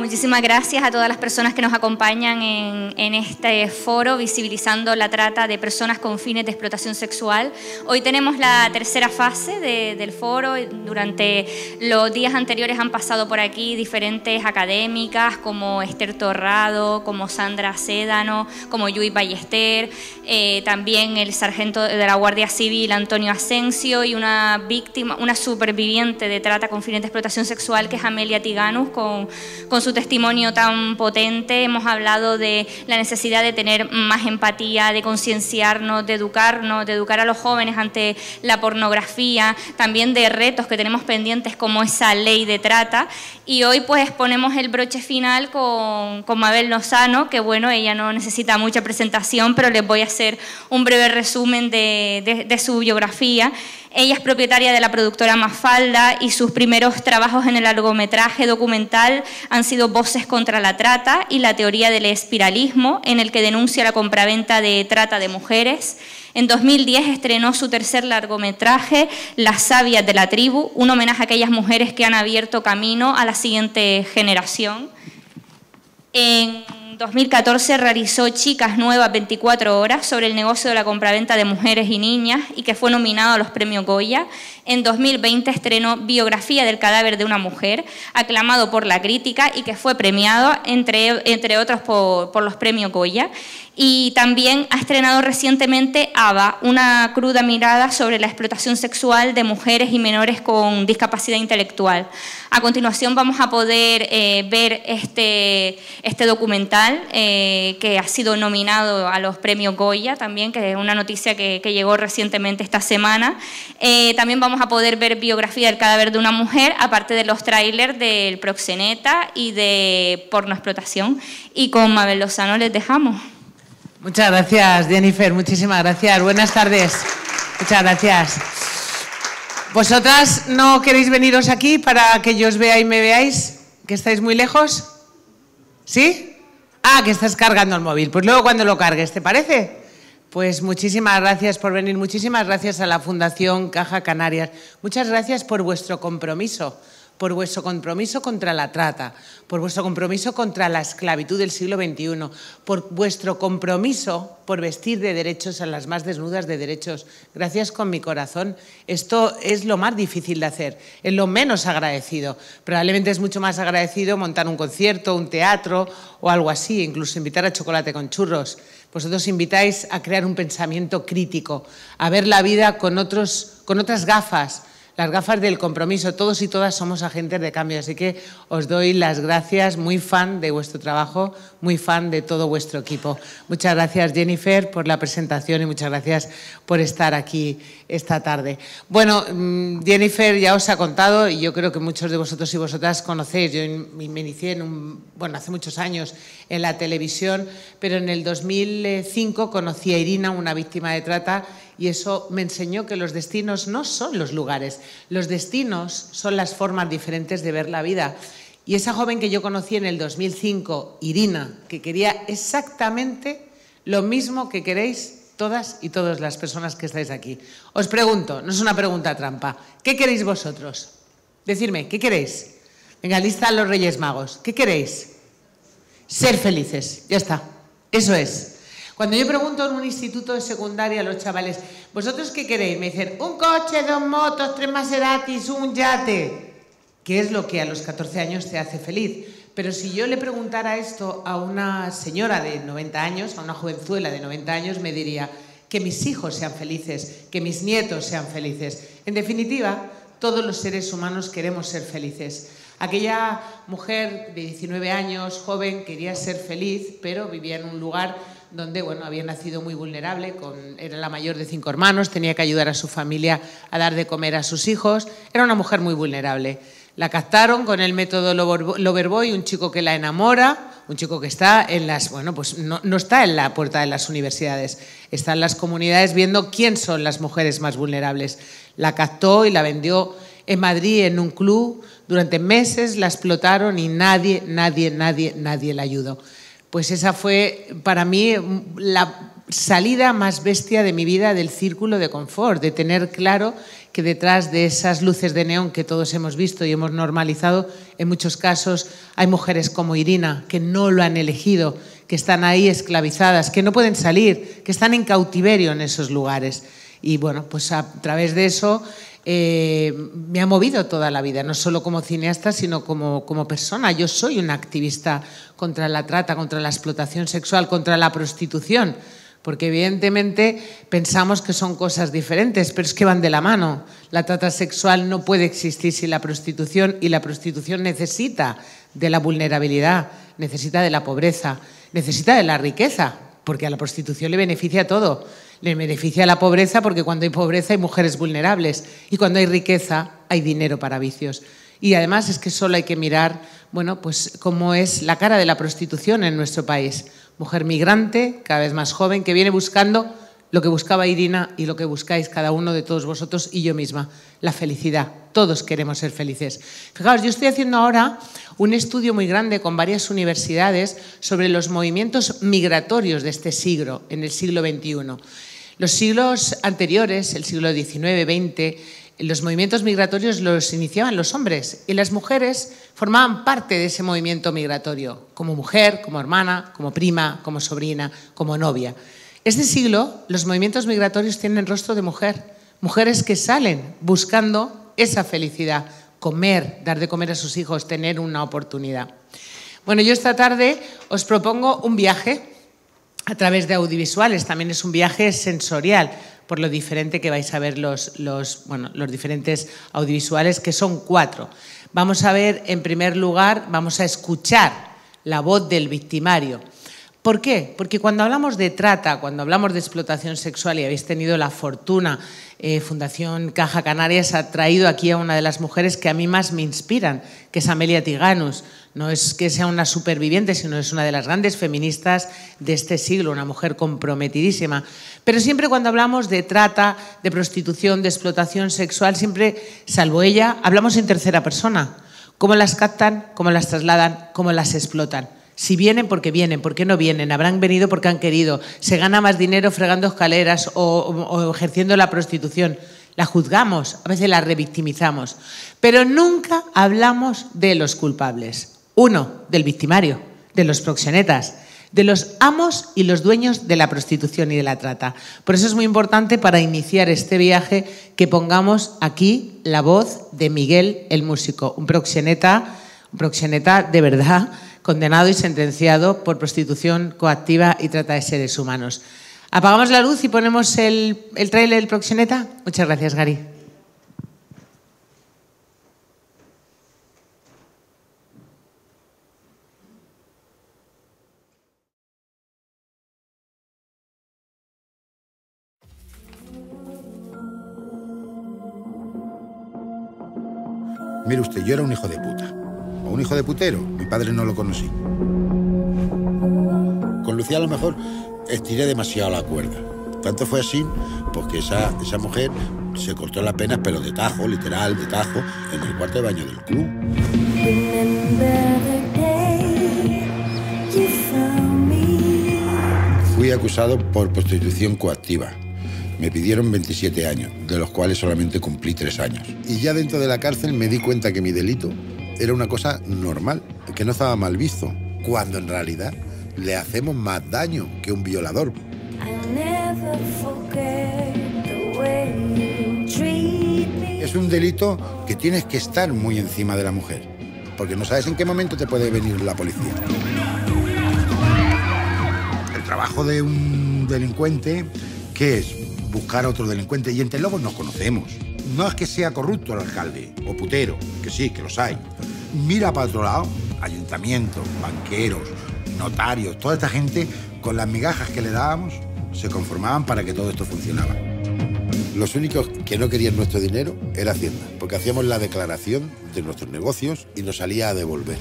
Muchísimas gracias a todas las personas que nos acompañan en, este foro visibilizando la trata de personas con fines de explotación sexual. Hoy tenemos la tercera fase del foro. Durante los días anteriores han pasado por aquí diferentes académicas como Esther Torrado, como Sandra Sedano, como Yui Ballester, eh, también el sargento de la Guardia Civil Antonio Asensio y una víctima, una superviviente de trata con fines de explotación sexual que es Amelia Tiganus con, con su su testimonio tan potente. Hemos hablado de la necesidad de tener más empatía, de concienciarnos, de educarnos, de educar a los jóvenes ante la pornografía, también de retos que tenemos pendientes como esa ley de trata. Y hoy pues ponemos el broche final con, con Mabel Lozano, que bueno, ella no necesita mucha presentación, pero les voy a hacer un breve resumen de, de, de su biografía. Ella es propietaria de la productora Mafalda y sus primeros trabajos en el largometraje documental han sido Voces contra la Trata y la teoría del espiralismo, en el que denuncia la compraventa de trata de mujeres. En 2010 estrenó su tercer largometraje, Las sabias de la tribu, un homenaje a aquellas mujeres que han abierto camino a la siguiente generación. En 2014 realizó Chicas Nuevas 24 Horas sobre el negocio de la compraventa de mujeres y niñas y que fue nominado a los premios Goya en 2020 estrenó Biografía del cadáver de una mujer, aclamado por la crítica y que fue premiado, entre, entre otros, por, los premios Goya. Y también ha estrenado recientemente ABBA, una cruda mirada sobre la explotación sexual de mujeres y menores con discapacidad intelectual. A continuación vamos a poder eh, ver este, este documental eh, que ha sido nominado a los premios Goya también, que es una noticia que, llegó recientemente esta semana. Eh, también vamos a poder ver biografía del cadáver de una mujer, aparte de los trailers del Proxeneta y de Porno Explotación. Y con Mabel Lozano les dejamos. Muchas gracias, Jennifer. Muchísimas gracias. Buenas tardes. Muchas gracias. ¿Vosotras no queréis veniros aquí para que yo os vea y me veáis? ¿Que estáis muy lejos? ¿Sí? Ah, que estás cargando el móvil. Pues luego cuando lo cargues, ¿te parece? Pues muchísimas gracias por venir, muchísimas gracias a la Fundación Caja Canarias, muchas gracias por vuestro compromiso, por vuestro compromiso contra la trata, por vuestro compromiso contra la esclavitud del siglo XXI, por vuestro compromiso por vestir de derechos a las más desnudas de derechos. Gracias con mi corazón. Esto es lo más difícil de hacer, es lo menos agradecido. Probablemente es mucho más agradecido montar un concierto, un teatro o algo así, incluso invitar a chocolate con churros. Vosotros invitáis a crear un pensamiento crítico, a ver la vida con, otros, con otras gafas, las gafas del compromiso. Todos y todas somos agentes de cambio, así que os doy las gracias, muy fan de vuestro trabajo, muy fan de todo vuestro equipo. Muchas gracias Jennifer por la presentación y muchas gracias por estar aquí esta tarde. Bueno, mm, Jennifer ya os ha contado y yo creo que muchos de vosotros y vosotras conocéis, yo me inicié en un, bueno, hace muchos años en la televisión, pero en el 2005 conocí a Irina, una víctima de trata, y eso me enseñó que los destinos no son los lugares, los destinos son las formas diferentes de ver la vida. Y esa joven que yo conocí en el 2005, Irina, que quería exactamente lo mismo que queréis todas y todas las personas que estáis aquí. Os pregunto, no es una pregunta trampa, ¿qué queréis vosotros? Decidme, ¿qué queréis? Venga, lista a los Reyes Magos. ¿Qué queréis? Ser felices, ya está. Eso es. Cuando yo pregunto en un instituto de secundaria a los chavales, ¿vosotros qué queréis? Me dicen, un coche, dos motos, tres Maseratis, un yate. ¿Qué es lo que a los 14 años te hace feliz? Pero si yo le preguntara esto a una señora de 90 años, a una jovenzuela de 90 años, me diría que mis hijos sean felices, que mis nietos sean felices. En definitiva, todos los seres humanos queremos ser felices. Aquella mujer de 19 años, joven, quería ser feliz, pero vivía en un lugar donde bueno, había nacido muy vulnerable, era la mayor de cinco hermanos, tenía que ayudar a su familia a dar de comer a sus hijos, era una mujer muy vulnerable. La captaron con el método Loverboy, un chico que la enamora, un chico que está en las, bueno, pues no, está en la puerta de las universidades, está en las comunidades viendo quién son las mujeres más vulnerables. La captó y la vendió en Madrid en un club, durante meses la explotaron y nadie, nadie, nadie, nadie la ayudó pues esa fue para mí la salida más bestia de mi vida del círculo de confort, de tener claro que detrás de esas luces de neón que todos hemos visto y hemos normalizado, en muchos casos hay mujeres como Irina que no lo han elegido, que están ahí esclavizadas, que no pueden salir, que están en cautiverio en esos lugares. Y bueno, pues a través de eso eh, me ha movido toda la vida, no solo como cineasta, sino como, como persona. Yo soy una activista contra la trata, contra la explotación sexual, contra la prostitución, porque evidentemente pensamos que son cosas diferentes, pero es que van de la mano. La trata sexual no puede existir sin la prostitución y la prostitución necesita de la vulnerabilidad, necesita de la pobreza, necesita de la riqueza, porque a la prostitución le beneficia todo. Le beneficia la pobreza porque cuando hay pobreza hay mujeres vulnerables y cuando hay riqueza hay dinero para vicios. Y además es que solo hay que mirar, bueno, pues cómo es la cara de la prostitución en nuestro país. Mujer migrante, cada vez más joven, que viene buscando lo que buscaba Irina y lo que buscáis cada uno de todos vosotros y yo misma, la felicidad. Todos queremos ser felices. Fijaos, yo estoy haciendo ahora un estudio muy grande con varias universidades sobre los movimientos migratorios de este siglo, en el siglo XXI. Los siglos anteriores, el siglo XIX, XX, los movimientos migratorios los iniciaban los hombres y las mujeres formaban parte de ese movimiento migratorio, como mujer, como hermana, como prima, como sobrina, como novia. Este siglo los movimientos migratorios tienen rostro de mujer, mujeres que salen buscando esa felicidad, comer, dar de comer a sus hijos, tener una oportunidad. Bueno, yo esta tarde os propongo un viaje a través de audiovisuales, también es un viaje sensorial por lo diferente que vais a ver los, los, bueno, los diferentes audiovisuales, que son cuatro. Vamos a ver, en primer lugar, vamos a escuchar la voz del victimario. ¿Por qué? Porque cuando hablamos de trata, cuando hablamos de explotación sexual y habéis tenido la fortuna, eh, Fundación Caja Canarias ha traído aquí a una de las mujeres que a mí más me inspiran, que es Amelia Tiganus. No es que sea una superviviente, sino es una de las grandes feministas de este siglo, una mujer comprometidísima. Pero siempre cuando hablamos de trata, de prostitución, de explotación sexual, siempre, salvo ella, hablamos en tercera persona. ¿Cómo las captan? ¿Cómo las trasladan? ¿Cómo las explotan? Si vienen porque vienen, ¿por qué no vienen? Habrán venido porque han querido. Se gana más dinero fregando escaleras o, ejerciendo la prostitución. La juzgamos, a veces la revictimizamos. Pero nunca hablamos de los culpables. Uno, del victimario, de los proxenetas, de los amos y los dueños de la prostitución y de la trata. Por eso es muy importante para iniciar este viaje que pongamos aquí la voz de Miguel el músico, un proxeneta, un proxeneta de verdad condenado y sentenciado por prostitución coactiva y trata de seres humanos. ¿Apagamos la luz y ponemos el, el trailer del proxeneta? Muchas gracias, Gary. Mire usted, yo era un hijo de puta. O un hijo de putero padre no lo conocí. Con Lucía a lo mejor estiré demasiado la cuerda. Tanto fue así, porque pues esa, esa mujer se cortó la penas, pero de tajo, literal, de tajo, en el cuarto de baño del club. Fui acusado por prostitución coactiva. Me pidieron 27 años, de los cuales solamente cumplí 3 años. Y ya dentro de la cárcel me di cuenta que mi delito era una cosa normal, que no estaba mal visto, cuando en realidad le hacemos más daño que un violador. Es un delito que tienes que estar muy encima de la mujer, porque no sabes en qué momento te puede venir la policía. El trabajo de un delincuente, ...que es? Buscar a otro delincuente y entre lobos nos conocemos. No es que sea corrupto el alcalde, o putero, que sí, que los hay. Mira para otro lado, ayuntamientos, banqueros, notarios, toda esta gente, con las migajas que le dábamos, se conformaban para que todo esto funcionara. Los únicos que no querían nuestro dinero era Hacienda, porque hacíamos la declaración de nuestros negocios y nos salía a devolver.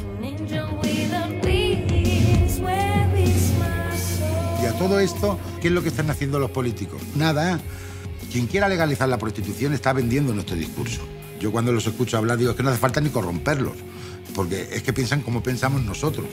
Y a todo esto, ¿qué es lo que están haciendo los políticos? Nada. Quien quiera legalizar la prostitución está vendiendo nuestro discurso. Yo cuando los escucho hablar digo que no hace falta ni corromperlos, porque es que piensan como pensamos nosotros.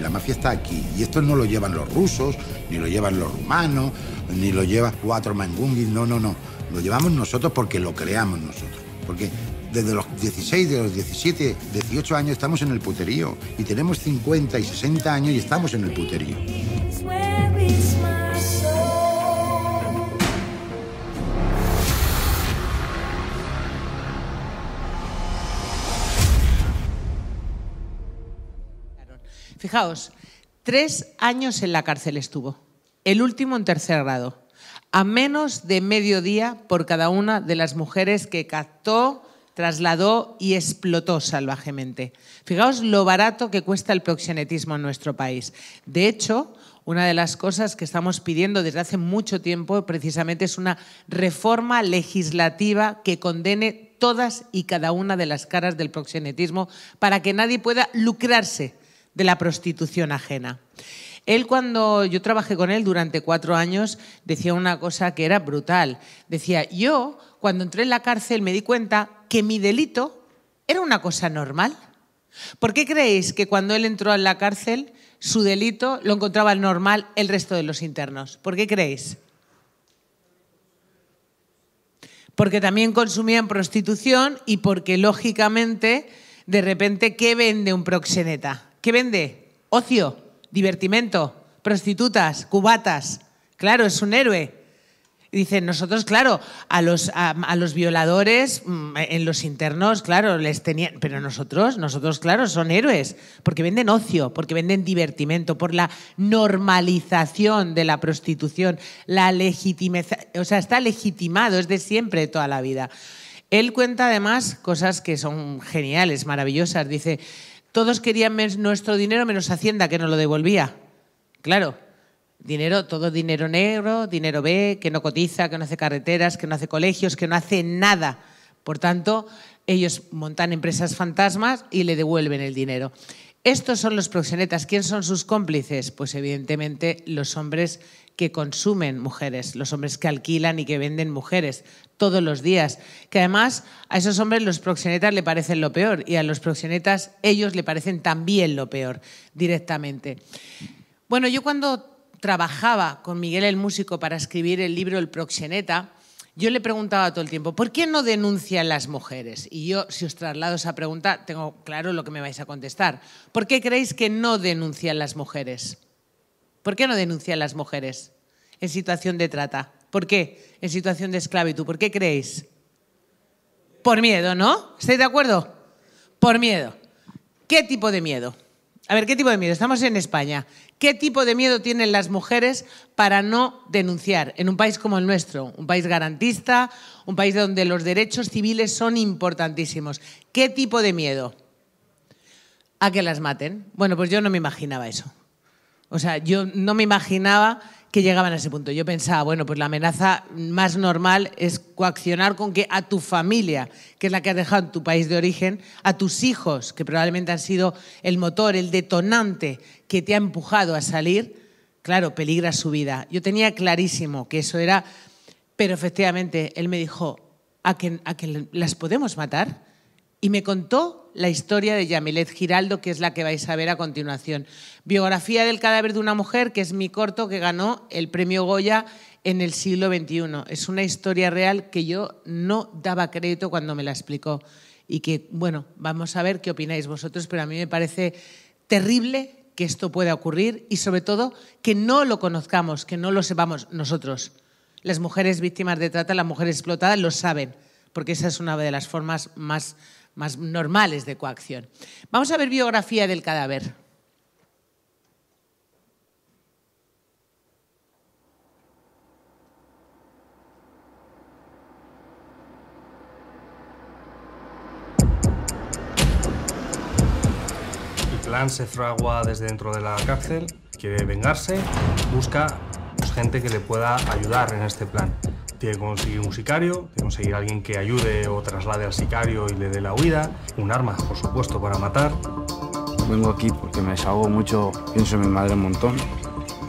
La mafia está aquí y esto no lo llevan los rusos, ni lo llevan los rumanos, ni lo llevan cuatro mangungis, no, no, no. Lo llevamos nosotros porque lo creamos nosotros, porque desde los 16, de los 17, 18 años estamos en el puterío y tenemos 50 y 60 años y estamos en el puterío. Fijaos, tres años en la cárcel estuvo, el último en tercer grado, a menos de mediodía por cada una de las mujeres que captó trasladó y explotó salvajemente. Fijaos lo barato que cuesta el proxenetismo en nuestro país. De hecho, una de las cosas que estamos pidiendo desde hace mucho tiempo precisamente es una reforma legislativa que condene todas y cada una de las caras del proxenetismo para que nadie pueda lucrarse de la prostitución ajena. Él cuando yo trabajé con él durante cuatro años decía una cosa que era brutal. Decía, yo cuando entré en la cárcel me di cuenta que mi delito era una cosa normal. ¿Por qué creéis que cuando él entró en la cárcel su delito lo encontraba normal el resto de los internos? ¿Por qué creéis? Porque también consumían prostitución y porque lógicamente, de repente, ¿qué vende un proxeneta? ¿Qué vende? Ocio, divertimento, prostitutas, cubatas. Claro, es un héroe dicen, nosotros, claro, a los, a, los violadores mm, en los internos, claro, les tenían, pero nosotros, nosotros, claro, son héroes, porque venden ocio, porque venden divertimento, por la normalización de la prostitución, la legitim o sea, está legitimado, es de siempre, toda la vida. Él cuenta además cosas que son geniales, maravillosas. Dice, todos querían nuestro dinero menos Hacienda, que nos lo devolvía. Claro, Dinero, todo dinero negro, dinero B, que no cotiza, que no hace carreteras, que no hace colegios, que no hace nada. Por tanto, ellos montan empresas fantasmas y le devuelven el dinero. Estos son los proxenetas. ¿Quién son sus cómplices? Pues evidentemente los hombres que consumen mujeres, los hombres que alquilan y que venden mujeres todos los días. Que además a esos hombres los proxenetas le parecen lo peor y a los proxenetas ellos le parecen también lo peor directamente. Bueno, yo cuando trabajaba con Miguel el Músico para escribir el libro El Proxeneta, yo le preguntaba todo el tiempo, ¿por qué no denuncian las mujeres? Y yo, si os traslado esa pregunta, tengo claro lo que me vais a contestar. ¿Por qué creéis que no denuncian las mujeres? ¿Por qué no denuncian las mujeres en situación de trata? ¿Por qué? En situación de esclavitud. ¿Por qué creéis? Por miedo, ¿no? ¿Estáis de acuerdo? Por miedo. ¿Qué tipo de miedo? A ver, ¿qué tipo de miedo? Estamos en España. ¿Qué tipo de miedo tienen las mujeres para no denunciar en un país como el nuestro? Un país garantista, un país donde los derechos civiles son importantísimos. ¿Qué tipo de miedo? A que las maten. Bueno, pues yo no me imaginaba eso. O sea, yo no me imaginaba que llegaban a ese punto. Yo pensaba, bueno, pues la amenaza más normal es coaccionar con que a tu familia, que es la que has dejado en tu país de origen, a tus hijos, que probablemente han sido el motor, el detonante que te ha empujado a salir, claro, peligra su vida. Yo tenía clarísimo que eso era, pero efectivamente él me dijo, ¿a que, las podemos matar? Y me contó la historia de Yamilet Giraldo, que es la que vais a ver a continuación. Biografía del cadáver de una mujer, que es mi corto que ganó el premio Goya en el siglo XXI. Es una historia real que yo no daba crédito cuando me la explicó. Y que, bueno, vamos a ver qué opináis vosotros, pero a mí me parece terrible que esto pueda ocurrir y sobre todo que no lo conozcamos, que no lo sepamos nosotros. Las mujeres víctimas de trata, las mujeres explotadas lo saben, porque esa es una de las formas más, más normales de coacción. Vamos a ver biografía del cadáver. plan se fragua desde dentro de la cárcel, quiere vengarse, busca pues, gente que le pueda ayudar en este plan. Tiene que conseguir un sicario, tiene que conseguir alguien que ayude o traslade al sicario y le dé la huida, un arma, por supuesto, para matar. Vengo aquí porque me desahogo mucho, pienso en mi madre un montón.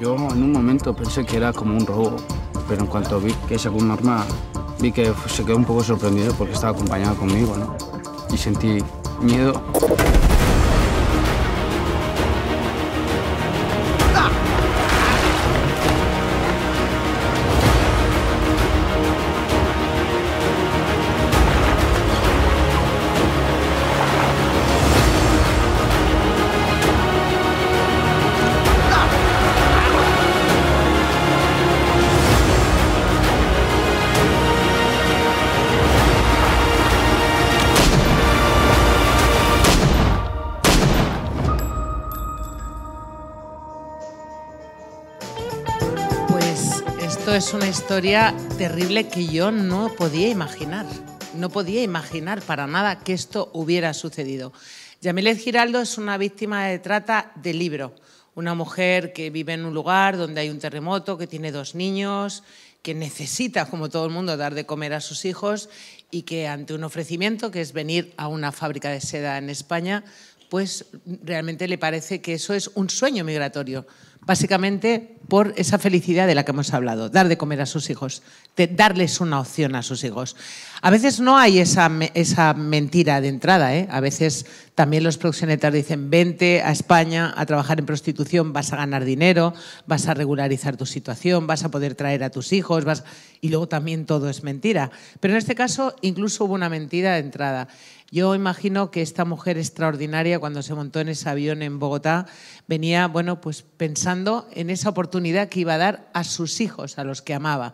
Yo en un momento pensé que era como un robo, pero en cuanto vi que sacó un arma, vi que se quedó un poco sorprendido porque estaba acompañado conmigo, Y sentí miedo. es una historia terrible que yo no podía imaginar. No podía imaginar para nada que esto hubiera sucedido. Yamilet Giraldo es una víctima de trata de libro. Una mujer que vive en un lugar donde hay un terremoto, que tiene dos niños, que necesita, como todo el mundo, dar de comer a sus hijos y que ante un ofrecimiento, que es venir a una fábrica de seda en España, pues realmente le parece que eso es un sueño migratorio básicamente por esa felicidad de la que hemos hablado, dar de comer a sus hijos, darles una opción a sus hijos. A veces no hay esa, mentira de entrada, ¿eh? a veces también los proxenetas dicen, vente a España a trabajar en prostitución, vas a ganar dinero, vas a regularizar tu situación, vas a poder traer a tus hijos, vas... y luego también todo es mentira. Pero en este caso incluso hubo una mentira de entrada. Yo imagino que esta mujer extraordinaria, cuando se montó en ese avión en Bogotá, venía, bueno, pues pensando en esa oportunidad que iba a dar a sus hijos, a los que amaba.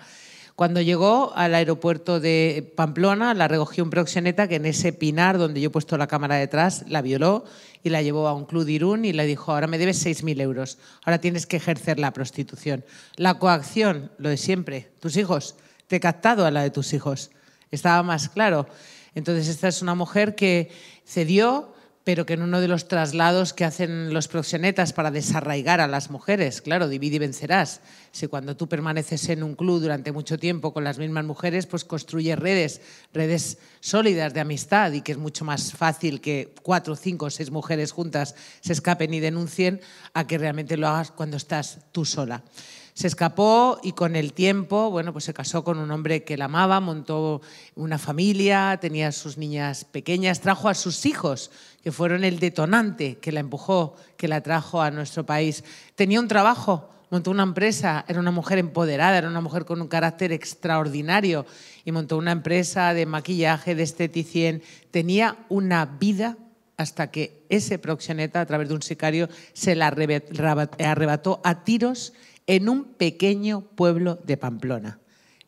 Cuando llegó al aeropuerto de Pamplona, la recogió un proxeneta que en ese pinar donde yo he puesto la cámara detrás la violó y la llevó a un club de Irún y le dijo, ahora me debes 6.000 euros, ahora tienes que ejercer la prostitución. La coacción, lo de siempre, tus hijos, te he captado a la de tus hijos. Estaba más claro. Entonces, esta es una mujer que cedió, pero que en uno de los traslados que hacen los proxenetas para desarraigar a las mujeres, claro, divide y vencerás. Si cuando tú permaneces en un club durante mucho tiempo con las mismas mujeres, pues construyes redes, redes sólidas de amistad y que es mucho más fácil que cuatro, cinco seis mujeres juntas se escapen y denuncien a que realmente lo hagas cuando estás tú sola. Se escapó y con el tiempo, bueno, pues se casó con un hombre que la amaba, montó una familia, tenía sus niñas pequeñas, trajo a sus hijos, que fueron el detonante que la empujó, que la trajo a nuestro país. Tenía un trabajo, montó una empresa, era una mujer empoderada, era una mujer con un carácter extraordinario y montó una empresa de maquillaje, de esteticien. Tenía una vida hasta que ese proxeneta, a través de un sicario, se la arrebató a tiros en un pequeño pueblo de Pamplona.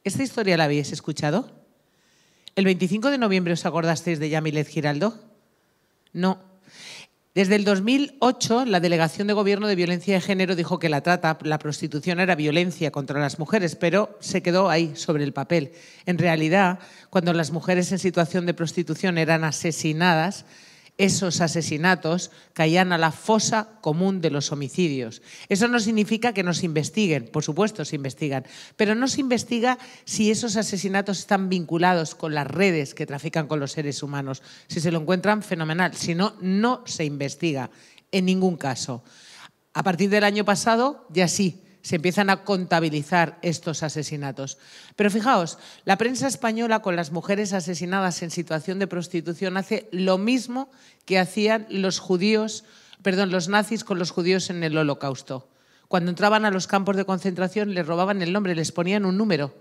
¿Esta historia la habéis escuchado? ¿El 25 de noviembre os acordasteis de Yamilet Giraldo? No. Desde el 2008, la Delegación de Gobierno de Violencia de Género dijo que la trata, la prostitución era violencia contra las mujeres, pero se quedó ahí, sobre el papel. En realidad, cuando las mujeres en situación de prostitución eran asesinadas, esos asesinatos caían a la fosa común de los homicidios. Eso no significa que no se investiguen, por supuesto se investigan, pero no se investiga si esos asesinatos están vinculados con las redes que trafican con los seres humanos. Si se lo encuentran, fenomenal. Si no, no se investiga en ningún caso. A partir del año pasado, ya sí, se empiezan a contabilizar estos asesinatos. Pero fijaos, la prensa española con las mujeres asesinadas en situación de prostitución hace lo mismo que hacían los judíos, perdón, los nazis con los judíos en el Holocausto. Cuando entraban a los campos de concentración les robaban el nombre, les ponían un número,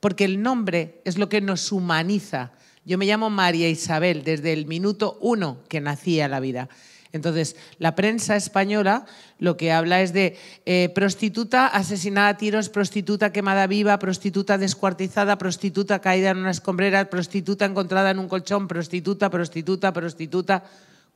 porque el nombre es lo que nos humaniza. Yo me llamo María Isabel desde el minuto uno que nací a la vida. Entonces, la prensa española lo que habla es de eh, prostituta asesinada a tiros, prostituta quemada viva, prostituta descuartizada, prostituta caída en una escombrera, prostituta encontrada en un colchón, prostituta, prostituta, prostituta,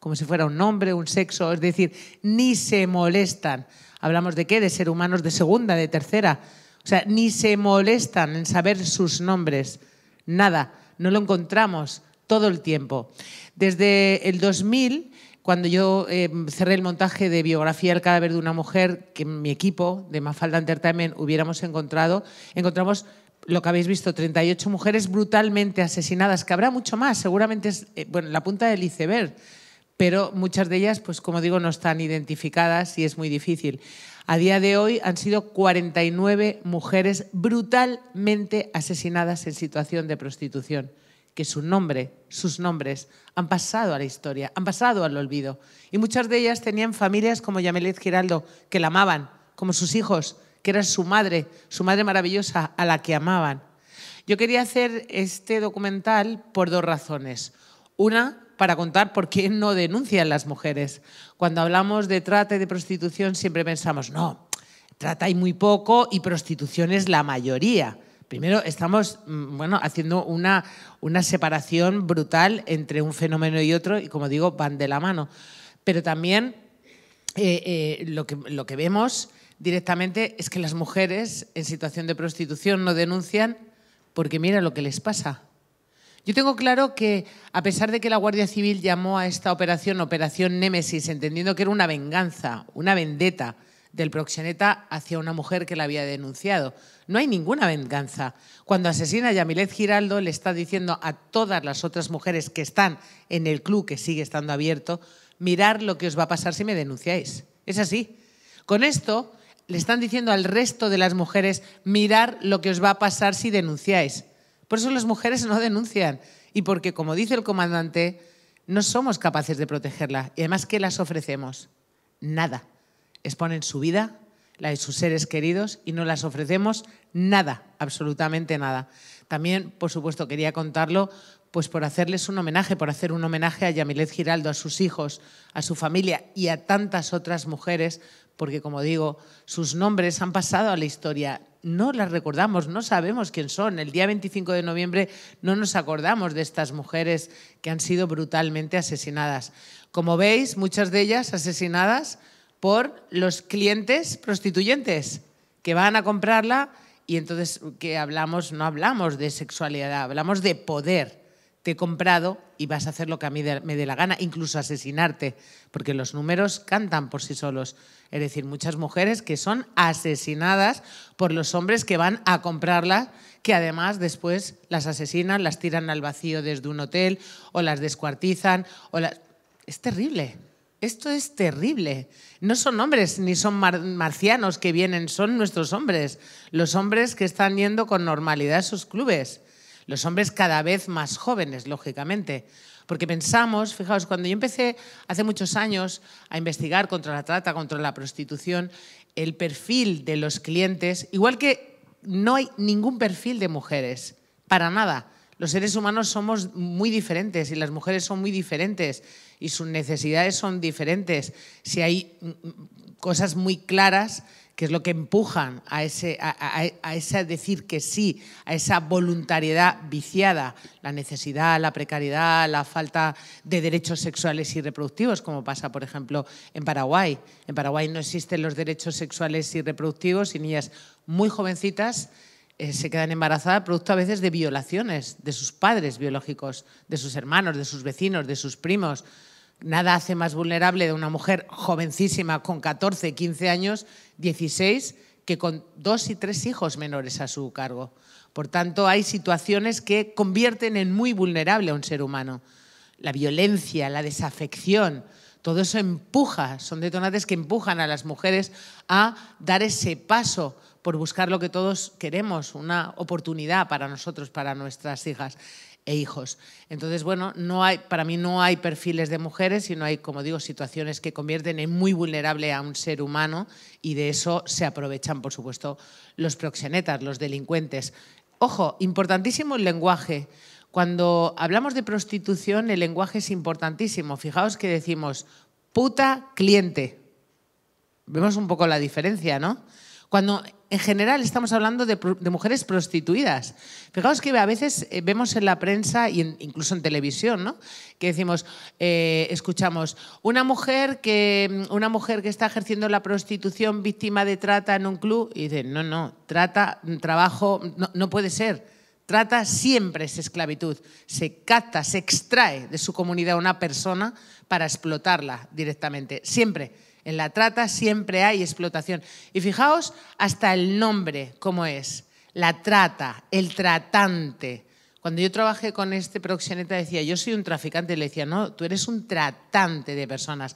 como si fuera un nombre, un sexo, es decir, ni se molestan. Hablamos de qué? De ser humanos de segunda, de tercera. O sea, ni se molestan en saber sus nombres. Nada, no lo encontramos todo el tiempo. Desde el 2000 cuando yo eh, cerré el montaje de Biografía del cadáver de una mujer, que mi equipo de Mafalda Entertainment hubiéramos encontrado, encontramos lo que habéis visto, 38 mujeres brutalmente asesinadas, que habrá mucho más, seguramente es eh, la punta del iceberg, pero muchas de ellas, pues como digo, no están identificadas y es muy difícil. A día de hoy han sido 49 mujeres brutalmente asesinadas en situación de prostitución que su nombre, sus nombres, han pasado a la historia, han pasado al olvido. Y muchas de ellas tenían familias como Yamelet Giraldo, que la amaban, como sus hijos, que era su madre, su madre maravillosa, a la que amaban. Yo quería hacer este documental por dos razones. Una, para contar por qué no denuncian las mujeres. Cuando hablamos de trata y de prostitución siempre pensamos, no, trata hay muy poco y prostitución es la mayoría. Primero, estamos mm, haciendo una, separación brutal entre un fenómeno y otro y, como digo, van de la mano. Pero también eh, eh, lo, que, lo que vemos directamente es que las mujeres en situación de prostitución no denuncian porque mira lo que les pasa. Yo tengo claro que, a pesar de que la Guardia Civil llamó a esta operación Operación Némesis, entendiendo que era una venganza, una vendetta del proxeneta hacia una mujer que la había denunciado, no hay ninguna venganza. Cuando asesina a Yamilet Giraldo le está diciendo a todas las otras mujeres que están en el club, que sigue estando abierto, mirar lo que os va a pasar si me denunciáis. Es así. Con esto le están diciendo al resto de las mujeres, mirar lo que os va a pasar si denunciáis. Por eso las mujeres no denuncian. Y porque, como dice el comandante, no somos capaces de protegerla. Y además, ¿qué las ofrecemos? Nada. Exponen su vida, la de sus seres queridos, y no las ofrecemos nada, absolutamente nada. También, por supuesto, quería contarlo pues por hacerles un homenaje, por hacer un homenaje a Yamilet Giraldo, a sus hijos, a su familia y a tantas otras mujeres, porque como digo, sus nombres han pasado a la historia, no las recordamos, no sabemos quién son. El día 25 de noviembre no nos acordamos de estas mujeres que han sido brutalmente asesinadas. Como veis, muchas de ellas asesinadas por los clientes prostituyentes que van a comprarla y entonces que hablamos, no hablamos de sexualidad, hablamos de poder. Te he comprado y vas a hacer lo que a mí me dé la gana, incluso asesinarte, porque los números cantan por sí solos. Es decir, muchas mujeres que son asesinadas por los hombres que van a comprarla, que además después las asesinan, las tiran al vacío desde un hotel o las descuartizan. O Es terrible esto es terrible. No son hombres ni son marcianos que vienen, son nuestros hombres, los hombres que están yendo con normalidad a sus clubes, los hombres cada vez más jóvenes, lógicamente. Porque pensamos, fijaos, cuando yo empecé hace muchos años a investigar contra la trata, contra la prostitución, el perfil de los clientes, igual que no hay ningún perfil de mujeres, para nada. Los seres humanos somos muy diferentes y las mujeres son muy diferentes y sus necesidades son diferentes. Si hay mm, mm, cosas muy claras que es lo que empujan a ese, a, a, a ese decir que sí, a esa voluntariedad viciada, la necesidad, la precariedad, la falta de derechos sexuales y reproductivos, como pasa, por ejemplo, en Paraguay. En Paraguay no existen los derechos sexuales y reproductivos y niñas muy jovencitas eh, se quedan embarazadas producto a veces de violaciones de sus padres biológicos, de sus hermanos, de sus vecinos, de sus primos nada hace más vulnerable de una mujer jovencísima con 14, 15 años, 16, que con dos y tres hijos menores a su cargo. Por tanto, hay situaciones que convierten en muy vulnerable a un ser humano. La violencia, la desafección, todo eso empuja, son detonantes que empujan a las mujeres a dar ese paso por buscar lo que todos queremos, una oportunidad para nosotros, para nuestras hijas e hijos. Entonces, bueno, para mí no hay perfiles de mujeres, sino hay, como digo, situaciones que convierten en muy vulnerable a un ser humano y de eso se aprovechan, por supuesto, los proxenetas, los delincuentes. Ojo, importantísimo el lenguaje. Cuando hablamos de prostitución, el lenguaje es importantísimo. Fijaos que decimos puta cliente. Vemos un poco la diferencia, ¿no? Cuando en general estamos hablando de, mujeres prostituidas. Fijaos que a veces eh, vemos en la prensa y incluso en televisión, ¿no? que decimos, eh, escuchamos, una mujer, que, mm, una mujer que está ejerciendo la prostitución víctima de trata en un club, y dicen, no, no, trata, mm, trabajo, mm, no, puede ser. Trata siempre es esclavitud. Se capta, se extrae de su comunidad una persona para explotarla directamente. Siempre en la trata siempre hay explotación. Y fijaos hasta el nombre, cómo es. La trata, el tratante. Cuando yo trabajé con este proxeneta decía, yo soy un traficante. le decía, no, tú eres un tratante de personas.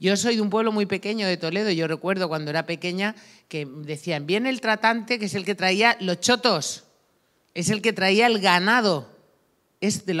Yo soy de un pueblo muy pequeño de Toledo. Yo recuerdo cuando era pequeña que decían, bien el tratante, que es el que traía los chotos, es el que traía el ganado.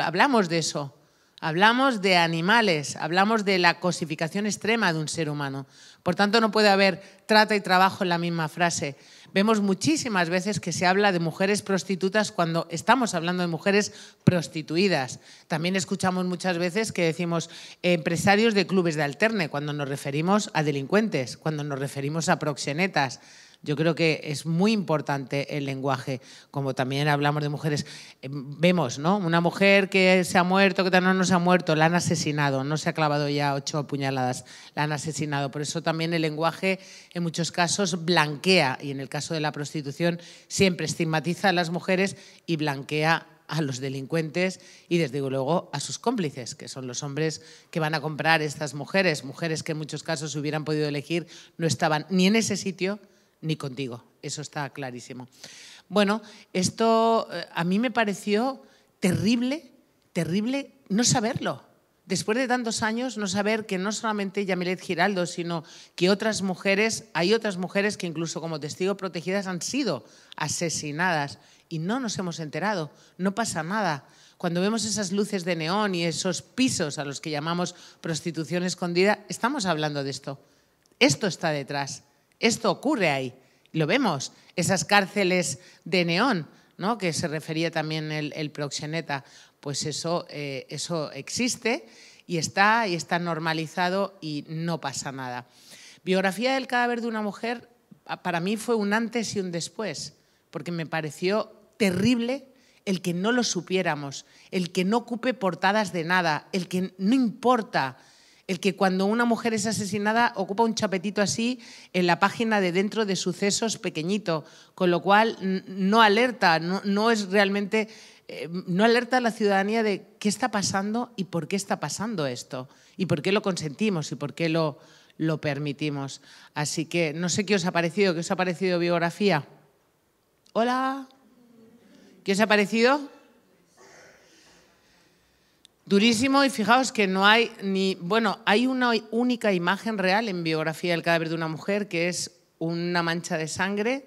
hablamos de eso. Hablamos de animales, hablamos de la cosificación extrema de un ser humano. Por tanto, no puede haber trata y trabajo en la misma frase. Vemos muchísimas veces que se habla de mujeres prostitutas cuando estamos hablando de mujeres prostituidas. También escuchamos muchas veces que decimos empresarios de clubes de alterne cuando nos referimos a delincuentes, cuando nos referimos a proxenetas. Yo creo que es muy importante el lenguaje, como también hablamos de mujeres. Em, vemos, ¿no? Una mujer que se ha muerto, que no, no se ha muerto, la han asesinado, no se ha clavado ya ocho puñaladas, la han asesinado. Por eso también el lenguaje en muchos casos blanquea, y en el caso de la prostitución siempre estigmatiza a las mujeres y blanquea a los delincuentes y desde luego a sus cómplices, que son los hombres que van a comprar estas mujeres, mujeres que en muchos casos hubieran podido elegir, no estaban ni en ese sitio ni contigo. Eso está clarísimo. Bueno, esto eh, a mí me pareció terrible, terrible no saberlo. Después de tantos años, no saber que no solamente Yamilet Giraldo, sino que otras mujeres, hay otras mujeres que incluso como testigos protegidas han sido asesinadas y no nos hemos enterado. No pasa nada. Cuando vemos esas luces de neón y esos pisos a los que llamamos prostitución escondida, estamos hablando de esto. Esto está detrás. Esto ocurre ahí, lo vemos, esas cárceles de neón, ¿no? que se refería también el, proxeneta, pues eso, eh, eso existe y está, y está normalizado y no pasa nada. Biografía del cadáver de una mujer para mí fue un antes y un después, porque me pareció terrible el que no lo supiéramos, el que no ocupe portadas de nada, el que no importa el que cuando una mujer es asesinada ocupa un chapetito así en la página de dentro de sucesos pequeñito, con lo cual no alerta, no, es realmente, eh, no alerta a la ciudadanía de qué está pasando y por qué está pasando esto, y por qué lo consentimos y por qué lo, lo permitimos. Así que no sé qué os ha parecido, qué os ha parecido biografía. Hola, ¿qué os ha parecido? Durísimo y fijaos que no hay ni, bueno, hay una única imagen real en biografía del cadáver de una mujer que es una mancha de sangre,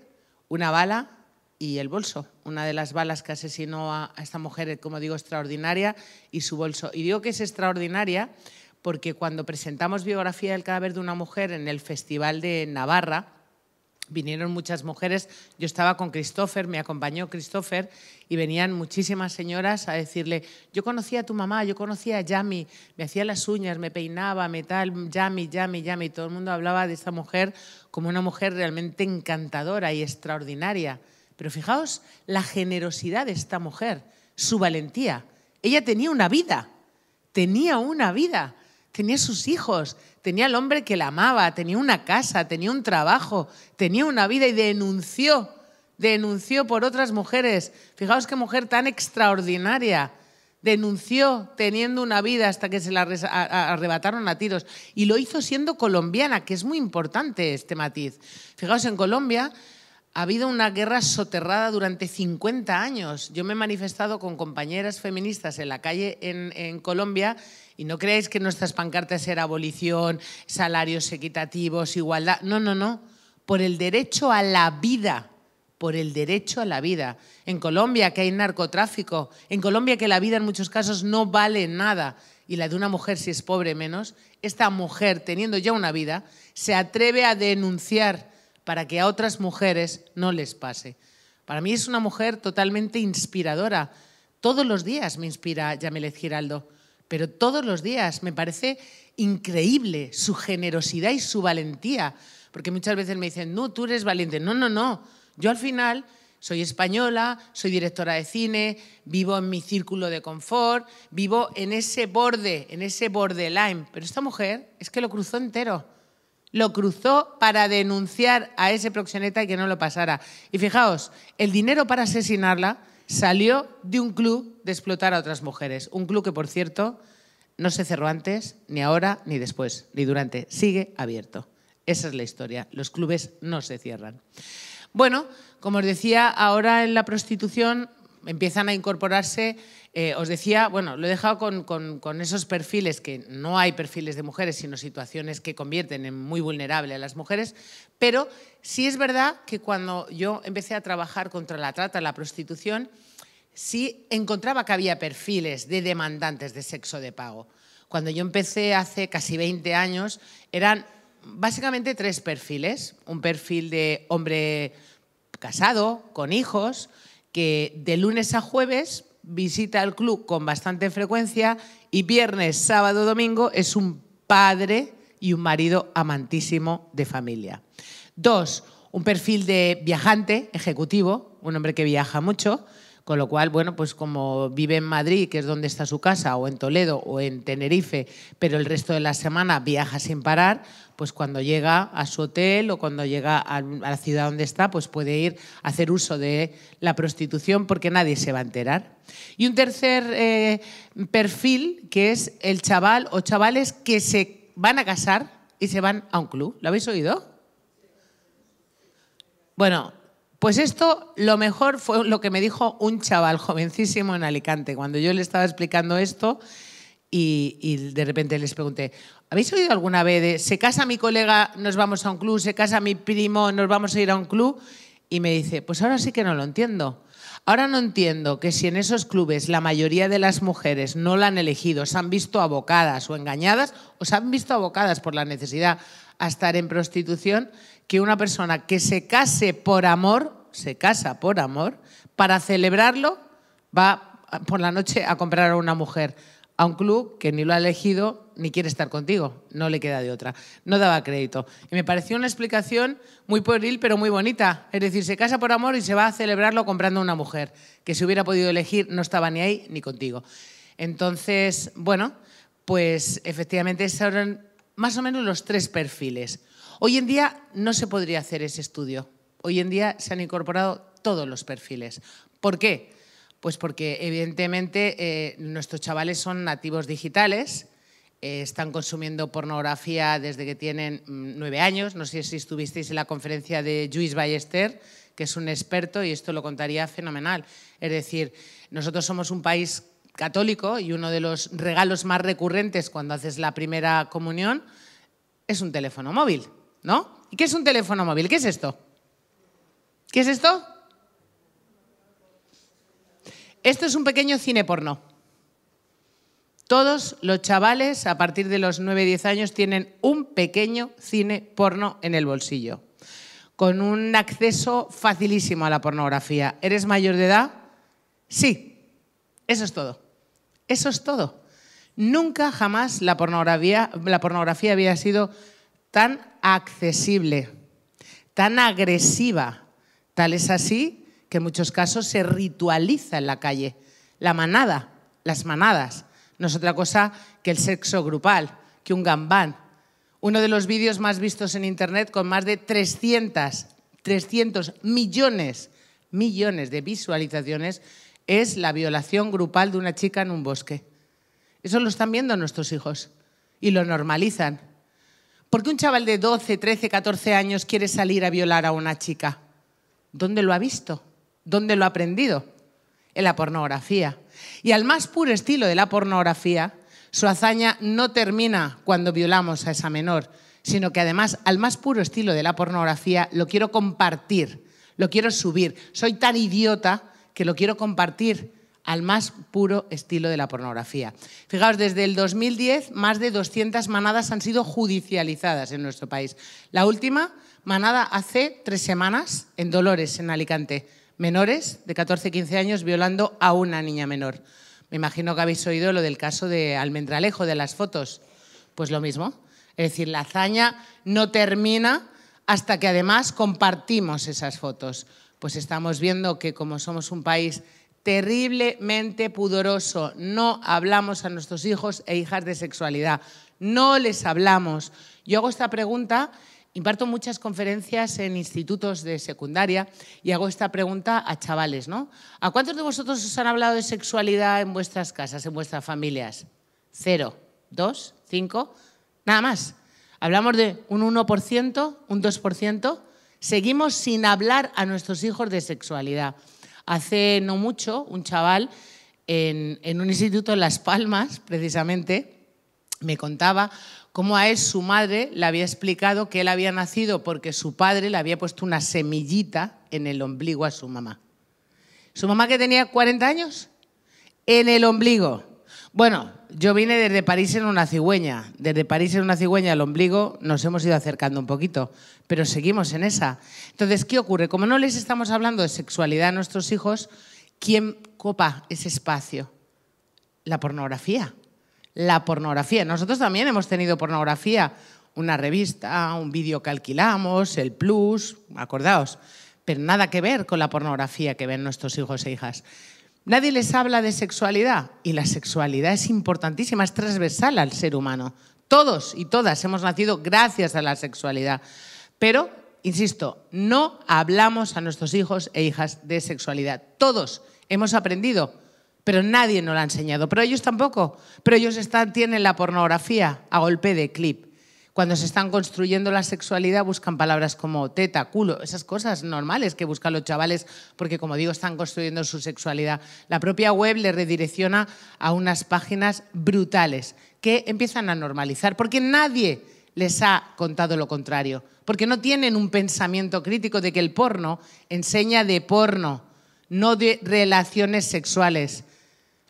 una bala y el bolso, una de las balas que asesinó a, esta mujer, como digo, extraordinaria, y su bolso. Y digo que es extraordinaria porque cuando presentamos biografía del cadáver de una mujer en el Festival de Navarra, vinieron muchas mujeres. Yo estaba con Christopher, me acompañó Christopher, y venían muchísimas señoras a decirle, yo conocía a tu mamá, yo conocía a Yami, me hacía las uñas, me peinaba, me tal, Yami, Yami, Yami. Todo el mundo hablaba de esta mujer como una mujer realmente encantadora y extraordinaria. Pero fijaos la generosidad de esta mujer, su valentía. Ella tenía una vida, tenía una vida, tenía sus hijos, Tenía el hombre que la amaba, tenía una casa, tenía un trabajo, tenía una vida y denunció, denunció por otras mujeres. Fijaos qué mujer tan extraordinaria. Denunció teniendo una vida hasta que se la arrebataron a tiros. Y lo hizo siendo colombiana, que es muy importante este matiz. Fijaos, en Colombia ha habido una guerra soterrada durante 50 años. Yo me he manifestado con compañeras feministas en la calle en Colombia ¿Y no creéis que nuestras pancartas eran abolición, salarios equitativos, igualdad? No, no, no. Por el derecho a la vida por el derecho a la vida. En Colombia que hay narcotráfico, en Colombia que la vida en muchos casos no vale nada y la de una mujer si es pobre menos, esta mujer teniendo ya una vida se atreve a denunciar para que a otras mujeres no les pase. Para mí es una mujer totalmente inspiradora. Todos los días me inspira Yamelet Giraldo pero todos los días. Me parece increíble su generosidad y su valentía, porque muchas veces me dicen, no, tú eres valiente. No, no, no. Yo al final soy española, soy directora de cine, vivo en mi círculo de confort, vivo en ese borde, en ese borderline. Pero esta mujer es que lo cruzó entero. Lo cruzó para denunciar a ese proxeneta y que no lo pasara. Y fijaos, el dinero para asesinarla salió de un club de explotar a otras mujeres. Un club que, por cierto, no se cerró antes, ni ahora, ni después, ni durante. Sigue abierto. Esa es la historia. Los clubes no se cierran. Bueno, como os decía, ahora en la prostitución empiezan a incorporarse, eh, os decía, bueno, lo he dejado con, esos perfiles, que no hay perfiles de mujeres, sino situaciones que convierten en muy vulnerables a las mujeres, pero sí es verdad que cuando yo empecé a trabajar contra la trata, la prostitución, sí encontraba que había perfiles de demandantes de sexo de pago. Cuando yo empecé hace casi 20 años, eran básicamente tres perfiles. Un perfil de hombre casado, con hijos, que de lunes a jueves visita el club con bastante frecuencia y viernes, sábado, domingo es un padre y un marido amantísimo de familia. Dos, un perfil de viajante ejecutivo, un hombre que viaja mucho, con lo cual, bueno, pues como vive en Madrid, que es donde está su casa, o en Toledo, o en Tenerife, pero el resto de la semana viaja sin parar, pues cuando llega a su hotel o cuando llega a la ciudad donde está, pues puede ir a hacer uso de la prostitución porque nadie se va a enterar. Y un tercer eh, perfil, que es el chaval o chavales que se van a casar y se van a un club. ¿Lo habéis oído? Bueno, pues esto, lo mejor fue lo que me dijo un chaval jovencísimo en Alicante, cuando yo le estaba explicando esto y, de repente les pregunté, ¿habéis oído alguna vez de, se casa mi colega, nos vamos a un club, se casa mi primo, nos vamos a ir a un club? Y me dice, pues ahora sí que no lo entiendo. Ahora no entiendo que si en esos clubes la mayoría de las mujeres no la han elegido, se han visto abocadas o engañadas, o se han visto abocadas por la necesidad a estar en prostitución, que una persona que se case por amor, se casa por amor, para celebrarlo va por la noche a comprar a una mujer a un club que ni lo ha elegido ni quiere estar contigo, no le queda de otra. No daba crédito. Y me pareció una explicación muy pueril, pero muy bonita. Es decir, se casa por amor y se va a celebrarlo comprando a una mujer, que si hubiera podido elegir no estaba ni ahí ni contigo. Entonces, bueno, pues efectivamente esos eran más o menos los tres perfiles. Hoy en día no se podría hacer ese estudio. Hoy en día se han incorporado todos los perfiles. ¿Por qué? Pues porque evidentemente eh, nuestros chavales son nativos digitales, eh, están consumiendo pornografía desde que tienen mm, nueve años. No sé si estuvisteis en la conferencia de Luis Ballester, que es un experto y esto lo contaría fenomenal. Es decir, nosotros somos un país católico y uno de los regalos más recurrentes cuando haces la primera comunión es un teléfono móvil. ¿no? ¿Y qué es un teléfono móvil? ¿Qué es esto? ¿Qué es esto? Esto es un pequeño cine porno. Todos los chavales a partir de los 9-10 años tienen un pequeño cine porno en el bolsillo, con un acceso facilísimo a la pornografía. ¿Eres mayor de edad? Sí, eso es todo. Eso es todo. Nunca jamás la pornografía, la pornografía había sido tan accesible, tan agresiva. Tal es así que en muchos casos se ritualiza en la calle. La manada, las manadas, no es otra cosa que el sexo grupal, que un gambán. Uno de los vídeos más vistos en Internet con más de 300, 300 millones, millones de visualizaciones es la violación grupal de una chica en un bosque. Eso lo están viendo nuestros hijos y lo normalizan. ¿Por qué un chaval de 12, 13, 14 años quiere salir a violar a una chica? ¿Dónde lo ha visto? ¿Dónde lo ha aprendido? En la pornografía. Y al más puro estilo de la pornografía, su hazaña no termina cuando violamos a esa menor, sino que además al más puro estilo de la pornografía lo quiero compartir, lo quiero subir. Soy tan idiota que lo quiero compartir al más puro estilo de la pornografía. Fijaos, desde el 2010 más de 200 manadas han sido judicializadas en nuestro país. La última manada hace tres semanas en Dolores, en Alicante. Menores de 14-15 años violando a una niña menor. Me imagino que habéis oído lo del caso de Almendralejo, de las fotos. Pues lo mismo. Es decir, la hazaña no termina hasta que además compartimos esas fotos. Pues estamos viendo que como somos un país terriblemente pudoroso. No hablamos a nuestros hijos e hijas de sexualidad. No les hablamos. Yo hago esta pregunta, imparto muchas conferencias en institutos de secundaria y hago esta pregunta a chavales, ¿no? ¿A cuántos de vosotros os han hablado de sexualidad en vuestras casas, en vuestras familias? Cero, dos, cinco, nada más. Hablamos de un 1%, un 2%. Seguimos sin hablar a nuestros hijos de sexualidad. Hace no mucho, un chaval en, un instituto en Las Palmas, precisamente, me contaba cómo a él su madre le había explicado que él había nacido porque su padre le había puesto una semillita en el ombligo a su mamá. Su mamá que tenía 40 años, en el ombligo. Bueno, yo vine desde París en una cigüeña. Desde París en una cigüeña, al ombligo, nos hemos ido acercando un poquito, pero seguimos en esa. Entonces, ¿qué ocurre? Como no les estamos hablando de sexualidad a nuestros hijos, ¿quién copa ese espacio? La pornografía. La pornografía. Nosotros también hemos tenido pornografía. Una revista, un vídeo que alquilamos, el Plus, acordaos. Pero nada que ver con la pornografía que ven nuestros hijos e hijas. Nadie les habla de sexualidad y la sexualidad es importantísima, es transversal al ser humano. Todos y todas hemos nacido gracias a la sexualidad. Pero, insisto, no hablamos a nuestros hijos e hijas de sexualidad. Todos hemos aprendido, pero nadie nos lo ha enseñado. Pero ellos tampoco. Pero ellos están, tienen la pornografía a golpe de clip. Cuando se están construyendo la sexualidad buscan palabras como teta, culo, esas cosas normales que buscan los chavales porque, como digo, están construyendo su sexualidad. La propia web le redirecciona a unas páginas brutales que empiezan a normalizar porque nadie les ha contado lo contrario, porque no tienen un pensamiento crítico de que el porno enseña de porno, no de relaciones sexuales.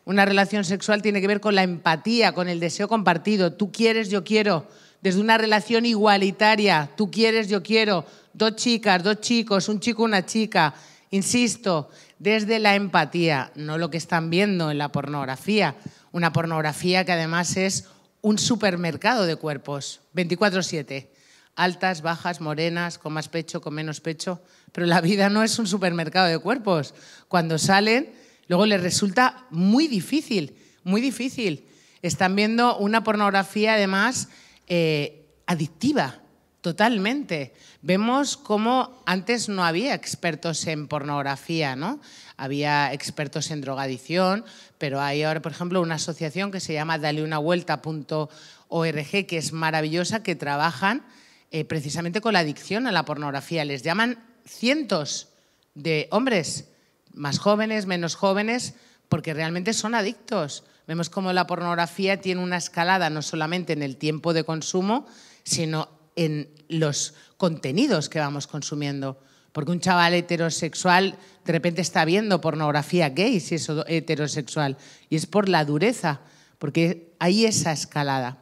Una relación sexual tiene que ver con la empatía, con el deseo compartido. Tú quieres, yo quiero desde una relación igualitaria, tú quieres, yo quiero, dos chicas, dos chicos, un chico, una chica, insisto, desde la empatía, no lo que están viendo en la pornografía, una pornografía que además es un supermercado de cuerpos, 24/7, altas, bajas, morenas, con más pecho, con menos pecho, pero la vida no es un supermercado de cuerpos. Cuando salen, luego les resulta muy difícil, muy difícil. Están viendo una pornografía además eh, adictiva, totalmente. Vemos cómo antes no había expertos en pornografía, ¿no? Había expertos en drogadicción, pero hay ahora, por ejemplo, una asociación que se llama daleunavuelta.org, que es maravillosa, que trabajan eh, precisamente con la adicción a la pornografía. Les llaman cientos de hombres, más jóvenes, menos jóvenes, porque realmente son adictos. Vemos cómo la pornografía tiene una escalada no solamente en el tiempo de consumo, sino en los contenidos que vamos consumiendo. Porque un chaval heterosexual de repente está viendo pornografía gay si es heterosexual. Y es por la dureza, porque hay esa escalada.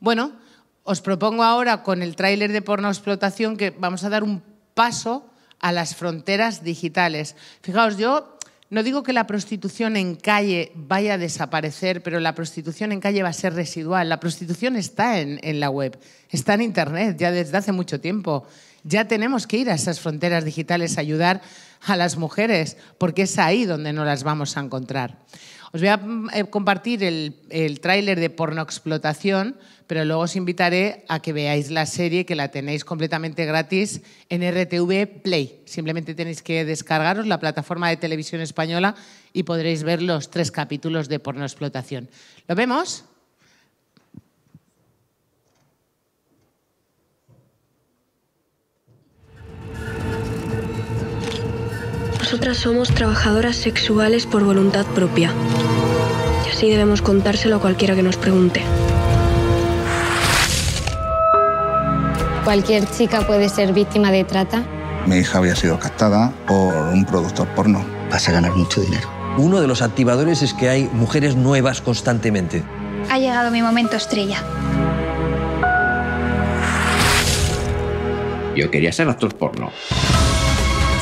Bueno, os propongo ahora con el tráiler de porno explotación que vamos a dar un paso a las fronteras digitales. Fijaos, yo no digo que la prostitución en calle vaya a desaparecer, pero la prostitución en calle va a ser residual. La prostitución está en, la web, está en Internet ya desde hace mucho tiempo. Ya tenemos que ir a esas fronteras digitales a ayudar a las mujeres, porque es ahí donde no las vamos a encontrar. Os voy a mm, eh, compartir el, tráiler de porno explotación, pero luego os invitaré a que veáis la serie que la tenéis completamente gratis en RTV Play. Simplemente tenéis que descargaros la plataforma de televisión española y podréis ver los tres capítulos de porno explotación. ¿Lo vemos? Nosotras somos trabajadoras sexuales por voluntad propia. Y así debemos contárselo a cualquiera que nos pregunte. Cualquier chica puede ser víctima de trata. Mi hija había sido captada por un productor porno. Vas a ganar mucho dinero. Uno de los activadores es que hay mujeres nuevas constantemente. Ha llegado mi momento estrella. Yo quería ser actor porno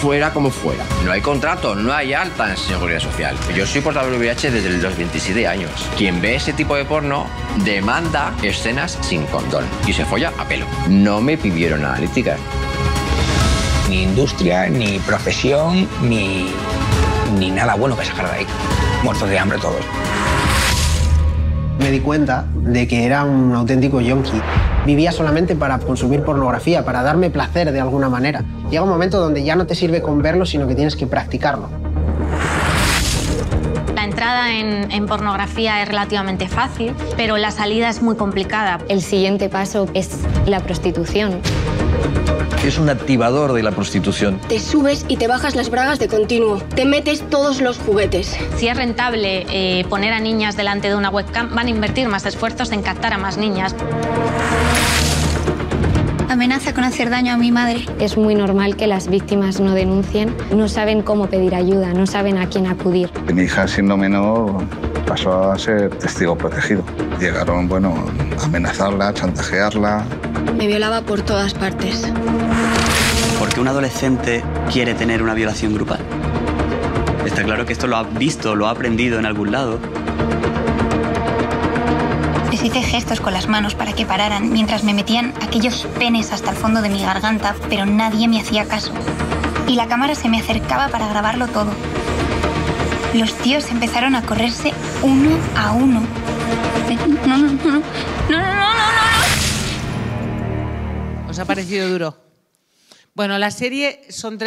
fuera como fuera. No hay contrato, no hay alta en seguridad social. Yo soy la WH desde los 27 años. Quien ve ese tipo de porno demanda escenas sin condón y se folla a pelo. No me pidieron analítica, Ni industria, ni profesión, ni, ni nada bueno que sacar de ahí. Muertos de hambre todos. Me di cuenta de que era un auténtico yonki Vivía solamente para consumir pornografía, para darme placer de alguna manera. Llega un momento donde ya no te sirve con verlo, sino que tienes que practicarlo. La entrada en, pornografía es relativamente fácil, pero la salida es muy complicada. El siguiente paso es la prostitución. Es un activador de la prostitución. Te subes y te bajas las bragas de continuo. Te metes todos los juguetes. Si es rentable eh, poner a niñas delante de una webcam, van a invertir más esfuerzos en captar a más niñas amenaza con hacer daño a mi madre. Es muy normal que las víctimas no denuncien, no saben cómo pedir ayuda, no saben a quién acudir. Mi hija siendo menor pasó a ser testigo protegido. Llegaron, bueno, a amenazarla, chantajearla. Me violaba por todas partes. ¿Por qué un adolescente quiere tener una violación grupal? Está claro que esto lo ha visto, lo ha aprendido en algún lado hice gestos con las manos para que pararan mientras me metían aquellos penes hasta el fondo de mi garganta, pero nadie me hacía caso. Y la cámara se me acercaba para grabarlo todo. Los tíos empezaron a correrse uno a uno. No, no, no, no, no, no, no, ¿Os ha parecido duro? Bueno, la serie son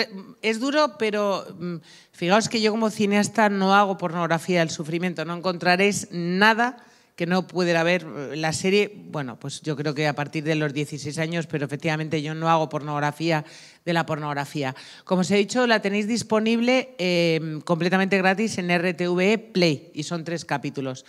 es duro, pero mm, fijaos que yo como cineasta no hago pornografía del sufrimiento. No encontraréis nada que no pudiera haber eh, la serie, bueno, pues yo creo que a partir de los 16 años, pero efectivamente yo no hago pornografía de la pornografía. Como os he dicho, la tenéis disponible em, completamente gratis en RTV Play y son tres capítulos.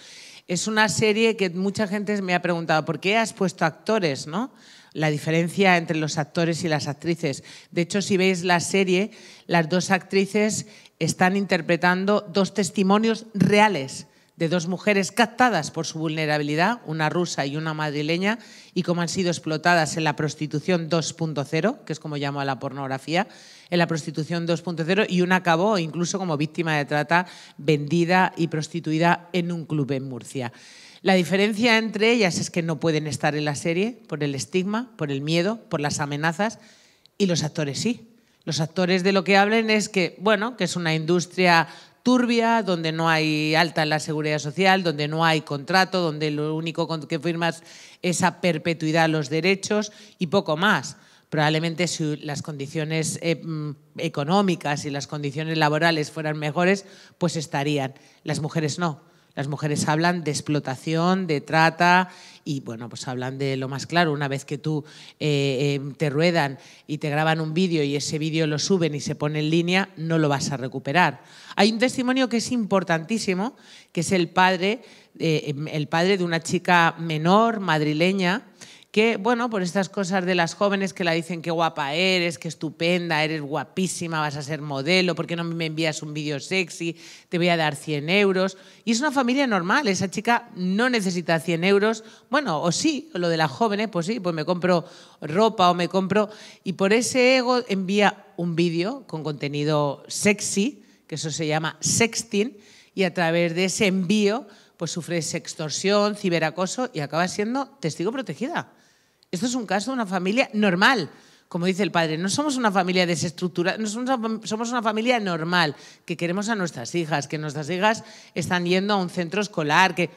Es una serie que mucha gente me ha preguntado, ¿por qué has puesto actores, no? la diferencia entre los actores y las actrices. De hecho, si veis la serie, las dos actrices están interpretando dos testimonios reales de dos mujeres captadas por su vulnerabilidad, una rusa y una madrileña, y cómo han sido explotadas en la prostitución 2.0, que es como llamo a la pornografía, en la prostitución 2.0, y una acabó incluso como víctima de trata, vendida y prostituida en un club en Murcia. La diferencia entre ellas es que no pueden estar en la serie por el estigma, por el miedo, por las amenazas, y los actores sí. Los actores de lo que hablen es que, bueno, que es una industria turbia, donde no hay alta en la seguridad social, donde no hay contrato, donde lo único que firmas es a perpetuidad los derechos y poco más. Probablemente si las condiciones eh, mm, económicas y las condiciones laborales fueran mejores, pues estarían. Las mujeres no. Las mujeres hablan de explotación, de trata y bueno, pues hablan de lo más claro, una vez que tú eh, em, te ruedan y te graban un vídeo y ese vídeo lo suben y se pone en línea, no lo vas a recuperar. Hay un testimonio que es importantísimo, que es el padre, eh, em, el padre de una chica menor, madrileña, que, bueno, por estas cosas de las jóvenes que la dicen qué guapa eres, qué estupenda, eres guapísima, vas a ser modelo, ¿por qué no me envías un vídeo sexy? Te voy a dar 100 euros. Y es una familia normal, esa chica no necesita 100 euros, bueno, o sí, lo de las jóvenes, ¿eh? pues sí, pues me compro ropa o me compro... Y por ese ego envía un vídeo con contenido sexy, que eso se llama sexting, y a través de ese envío pues sufre extorsión, ciberacoso y acaba siendo testigo protegida. Esto es un caso de una familia normal, como dice el padre. No somos una familia desestructurada, somos, una, familia normal, que queremos a nuestras hijas, que nuestras hijas están yendo a un centro escolar, que...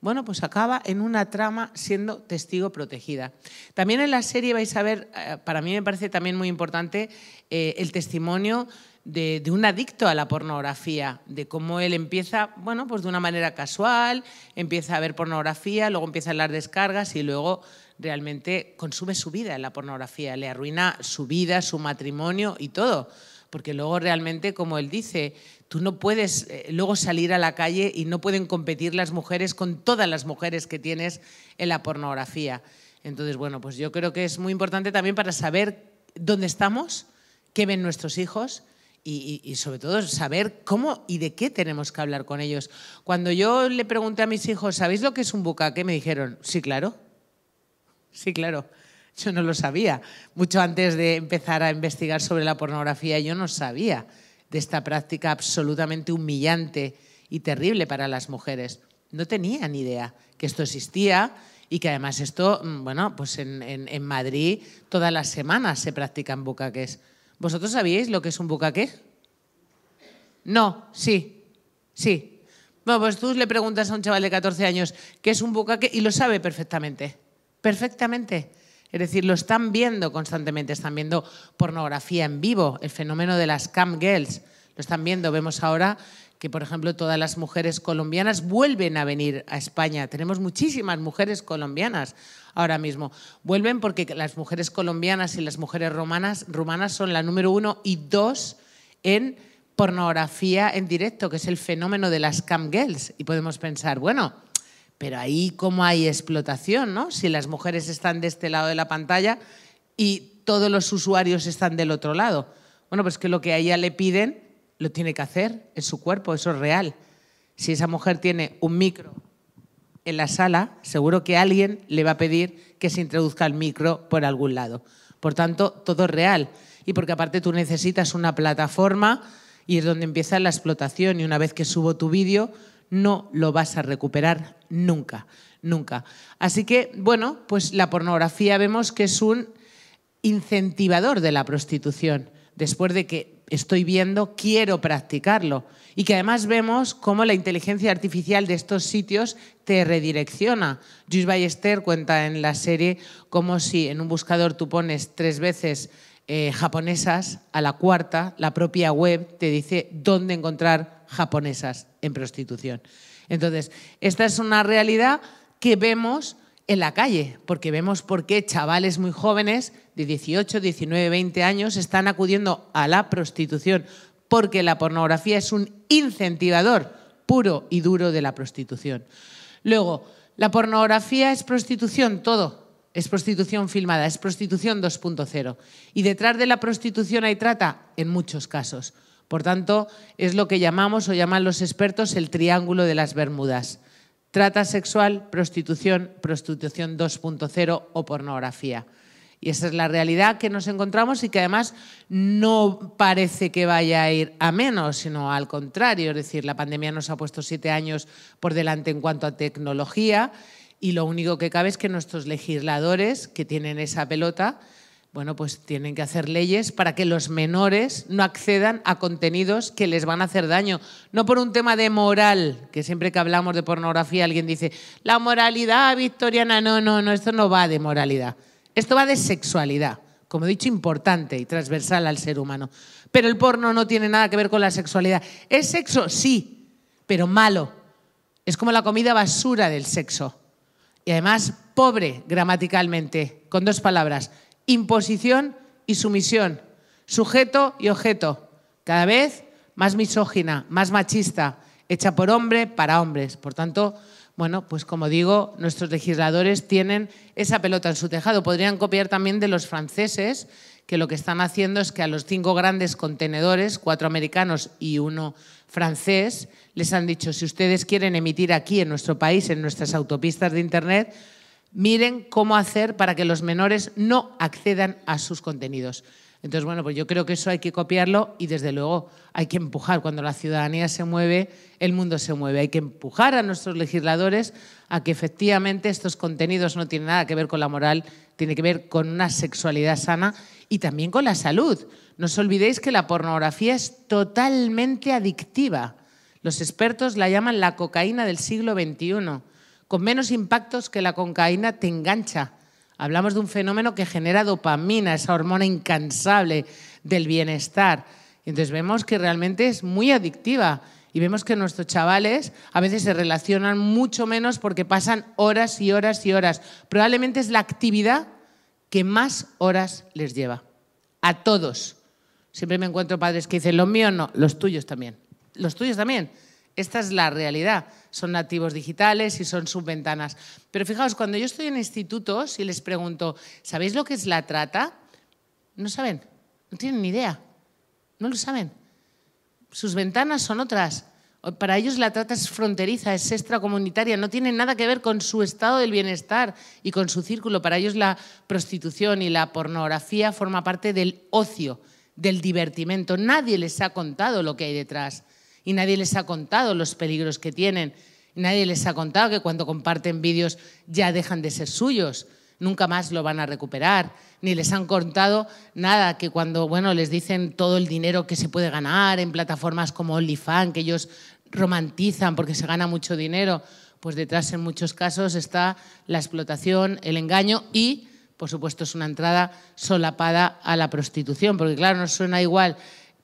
Bueno, pues acaba en una trama siendo testigo protegida. También en la serie vais a ver, eh, para mí me parece también muy importante, eh, el testimonio de, de, un adicto a la pornografía, de cómo él empieza, bueno, pues de una manera casual, empieza a ver pornografía, luego empiezan las descargas y luego realmente consume su vida en la pornografía, le arruina su vida, su matrimonio y todo. Porque luego realmente, como él dice, tú no puedes eh, luego salir a la calle y no pueden competir las mujeres con todas las mujeres que tienes en la pornografía. Entonces, bueno, pues yo creo que es muy importante también para saber dónde estamos, qué ven nuestros hijos y, y, sobre todo saber cómo y de qué tenemos que hablar con ellos. Cuando yo le pregunté a mis hijos, ¿sabéis lo que es un bucaque? Me dijeron, sí, claro. Sí, claro. Yo no lo sabía. Mucho antes de empezar a investigar sobre la pornografía, yo no sabía de esta práctica absolutamente humillante y terrible para las mujeres. No tenía ni idea que esto existía y que además esto, mm, bueno, pues en, en Madrid todas las semanas se practican bucaques. ¿Vosotros sabíais lo que es un bucaque? No, sí, sí. Bueno, pues tú le preguntas a un chaval de 14 años qué es un bucaque y lo sabe perfectamente perfectamente. Es decir, lo están viendo constantemente, están viendo pornografía en vivo, el fenómeno de las cam girls, lo están viendo. Vemos ahora que, por ejemplo, todas las mujeres colombianas vuelven a venir a España. Tenemos muchísimas mujeres colombianas ahora mismo. Vuelven porque las mujeres colombianas y las mujeres romanas, rumanas son la número uno y dos en pornografía en directo, que es el fenómeno de las cam girls. Y podemos pensar, bueno, pero ahí cómo hay explotación, ¿no? Si las mujeres están de este lado de la pantalla y todos los usuarios están del otro lado. Bueno, pues que lo que a ella le piden lo tiene que hacer en su cuerpo, eso es real. Si esa mujer tiene un micro en la sala, seguro que alguien le va a pedir que se introduzca el micro por algún lado. Por tanto, todo es real. Y porque aparte tú necesitas una plataforma y es donde empieza la explotación. Y una vez que subo tu vídeo, no lo vas a recuperar nunca, nunca. Así que, bueno, pues la pornografía vemos que es un incentivador de la prostitución, después de que estoy viendo, quiero practicarlo. Y que además vemos cómo la inteligencia artificial de estos sitios te redirecciona. Luis Ballester cuenta en la serie cómo si en un buscador tú pones tres veces eh, japonesas, a la cuarta, la propia web te dice dónde encontrar japonesas en prostitución. Entonces, esta es una realidad que vemos en la calle, porque vemos por qué chavales muy jóvenes de 18, 19, 20 años están acudiendo a la prostitución, porque la pornografía es un incentivador puro y duro de la prostitución. Luego, la pornografía es prostitución, todo. Es prostitución filmada, es prostitución 2.0. Y detrás de la prostitución hay trata en muchos casos. Por tanto, es lo que llamamos o llaman los expertos el triángulo de las Bermudas. Trata sexual, prostitución, prostitución 2.0 o pornografía. Y esa es la realidad que nos encontramos y que además no parece que vaya a ir a menos, sino al contrario. Es decir, la pandemia nos ha puesto siete años por delante en cuanto a tecnología y lo único que cabe es que nuestros legisladores que tienen esa pelota bueno, pues tienen que hacer leyes para que los menores no accedan a contenidos que les van a hacer daño. No por un tema de moral, que siempre que hablamos de pornografía alguien dice, la moralidad victoriana, no, no, no, esto no va de moralidad. Esto va de sexualidad, como he dicho, importante y transversal al ser humano. Pero el porno no tiene nada que ver con la sexualidad. ¿Es sexo? Sí, pero malo. Es como la comida basura del sexo. Y además, pobre gramaticalmente, con dos palabras imposición y sumisión, sujeto y objeto, cada vez más misógina, más machista, hecha por hombre para hombres. Por tanto, bueno, pues como digo, nuestros legisladores tienen esa pelota en su tejado. Podrían copiar también de los franceses, que lo que están haciendo es que a los cinco grandes contenedores, cuatro americanos y uno francés, les han dicho, si ustedes quieren emitir aquí en nuestro país, en nuestras autopistas de Internet, miren cómo hacer para que los menores no accedan a sus contenidos. Entonces, bueno, pues yo creo que eso hay que copiarlo y desde luego hay que empujar. Cuando la ciudadanía se mueve, el mundo se mueve. Hay que empujar a nuestros legisladores a que efectivamente estos contenidos no tienen nada que ver con la moral, tiene que ver con una sexualidad sana y también con la salud. No os olvidéis que la pornografía es totalmente adictiva. Los expertos la llaman la cocaína del siglo XXI con menos impactos que la concaína te engancha. Hablamos de un fenómeno que genera dopamina, esa hormona incansable del bienestar. Entonces vemos que realmente es muy adictiva y vemos que nuestros chavales a veces se relacionan mucho menos porque pasan horas y horas y horas. Probablemente es la actividad que más horas les lleva. A todos. Siempre me encuentro padres que dicen, los míos no, los tuyos también. Los tuyos también. Esta es la realidad. Son nativos digitales y son subventanas. Pero fijaos, cuando yo estoy en institutos y les pregunto, ¿sabéis lo que es la trata? No saben, no tienen ni idea, no lo saben. Sus ventanas son otras. Para ellos la trata es fronteriza, es extracomunitaria, no tiene nada que ver con su estado del bienestar y con su círculo. Para ellos la prostitución y la pornografía forma parte del ocio, del divertimento. Nadie les ha contado lo que hay detrás y nadie les ha contado los peligros que tienen. Nadie les ha contado que cuando comparten vídeos ya dejan de ser suyos, nunca más lo van a recuperar, ni les han contado nada que cuando bueno, les dicen todo el dinero que se puede ganar en plataformas como OnlyFans, que ellos romantizan porque se gana mucho dinero, pues detrás en muchos casos está la explotación, el engaño y, por supuesto, es una entrada solapada a la prostitución, porque claro, no suena igual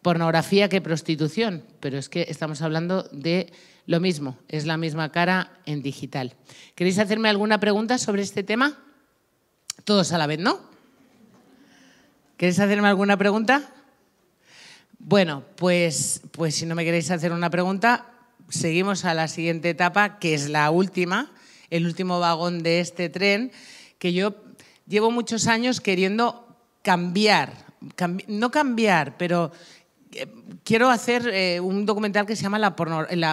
pornografía que prostitución, pero es que estamos hablando de lo mismo, es la misma cara en digital. ¿Queréis hacerme alguna pregunta sobre este tema? Todos a la vez, ¿no? ¿Queréis hacerme alguna pregunta? Bueno, pues, pues si no me queréis hacer una pregunta, seguimos a la siguiente etapa, que es la última, el último vagón de este tren, que yo llevo muchos años queriendo cambiar, no cambiar, pero eh, quiero hacer eh, un documental que se llama la, la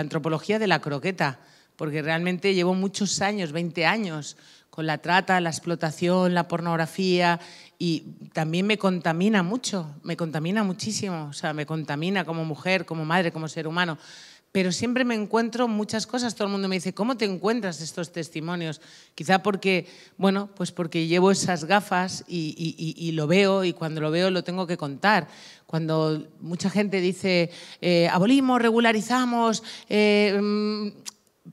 antropología de la croqueta, porque realmente llevo muchos años, 20 años, con la trata, la explotación, la pornografía y también me contamina mucho, me contamina muchísimo, o sea, me contamina como mujer, como madre, como ser humano pero siempre me encuentro muchas cosas. Todo el mundo me dice, ¿cómo te encuentras estos testimonios? Quizá porque, bueno, pues porque llevo esas gafas y, lo veo y cuando lo veo lo tengo que contar. Cuando mucha gente dice, eh, abolimos, regularizamos, eh, mm,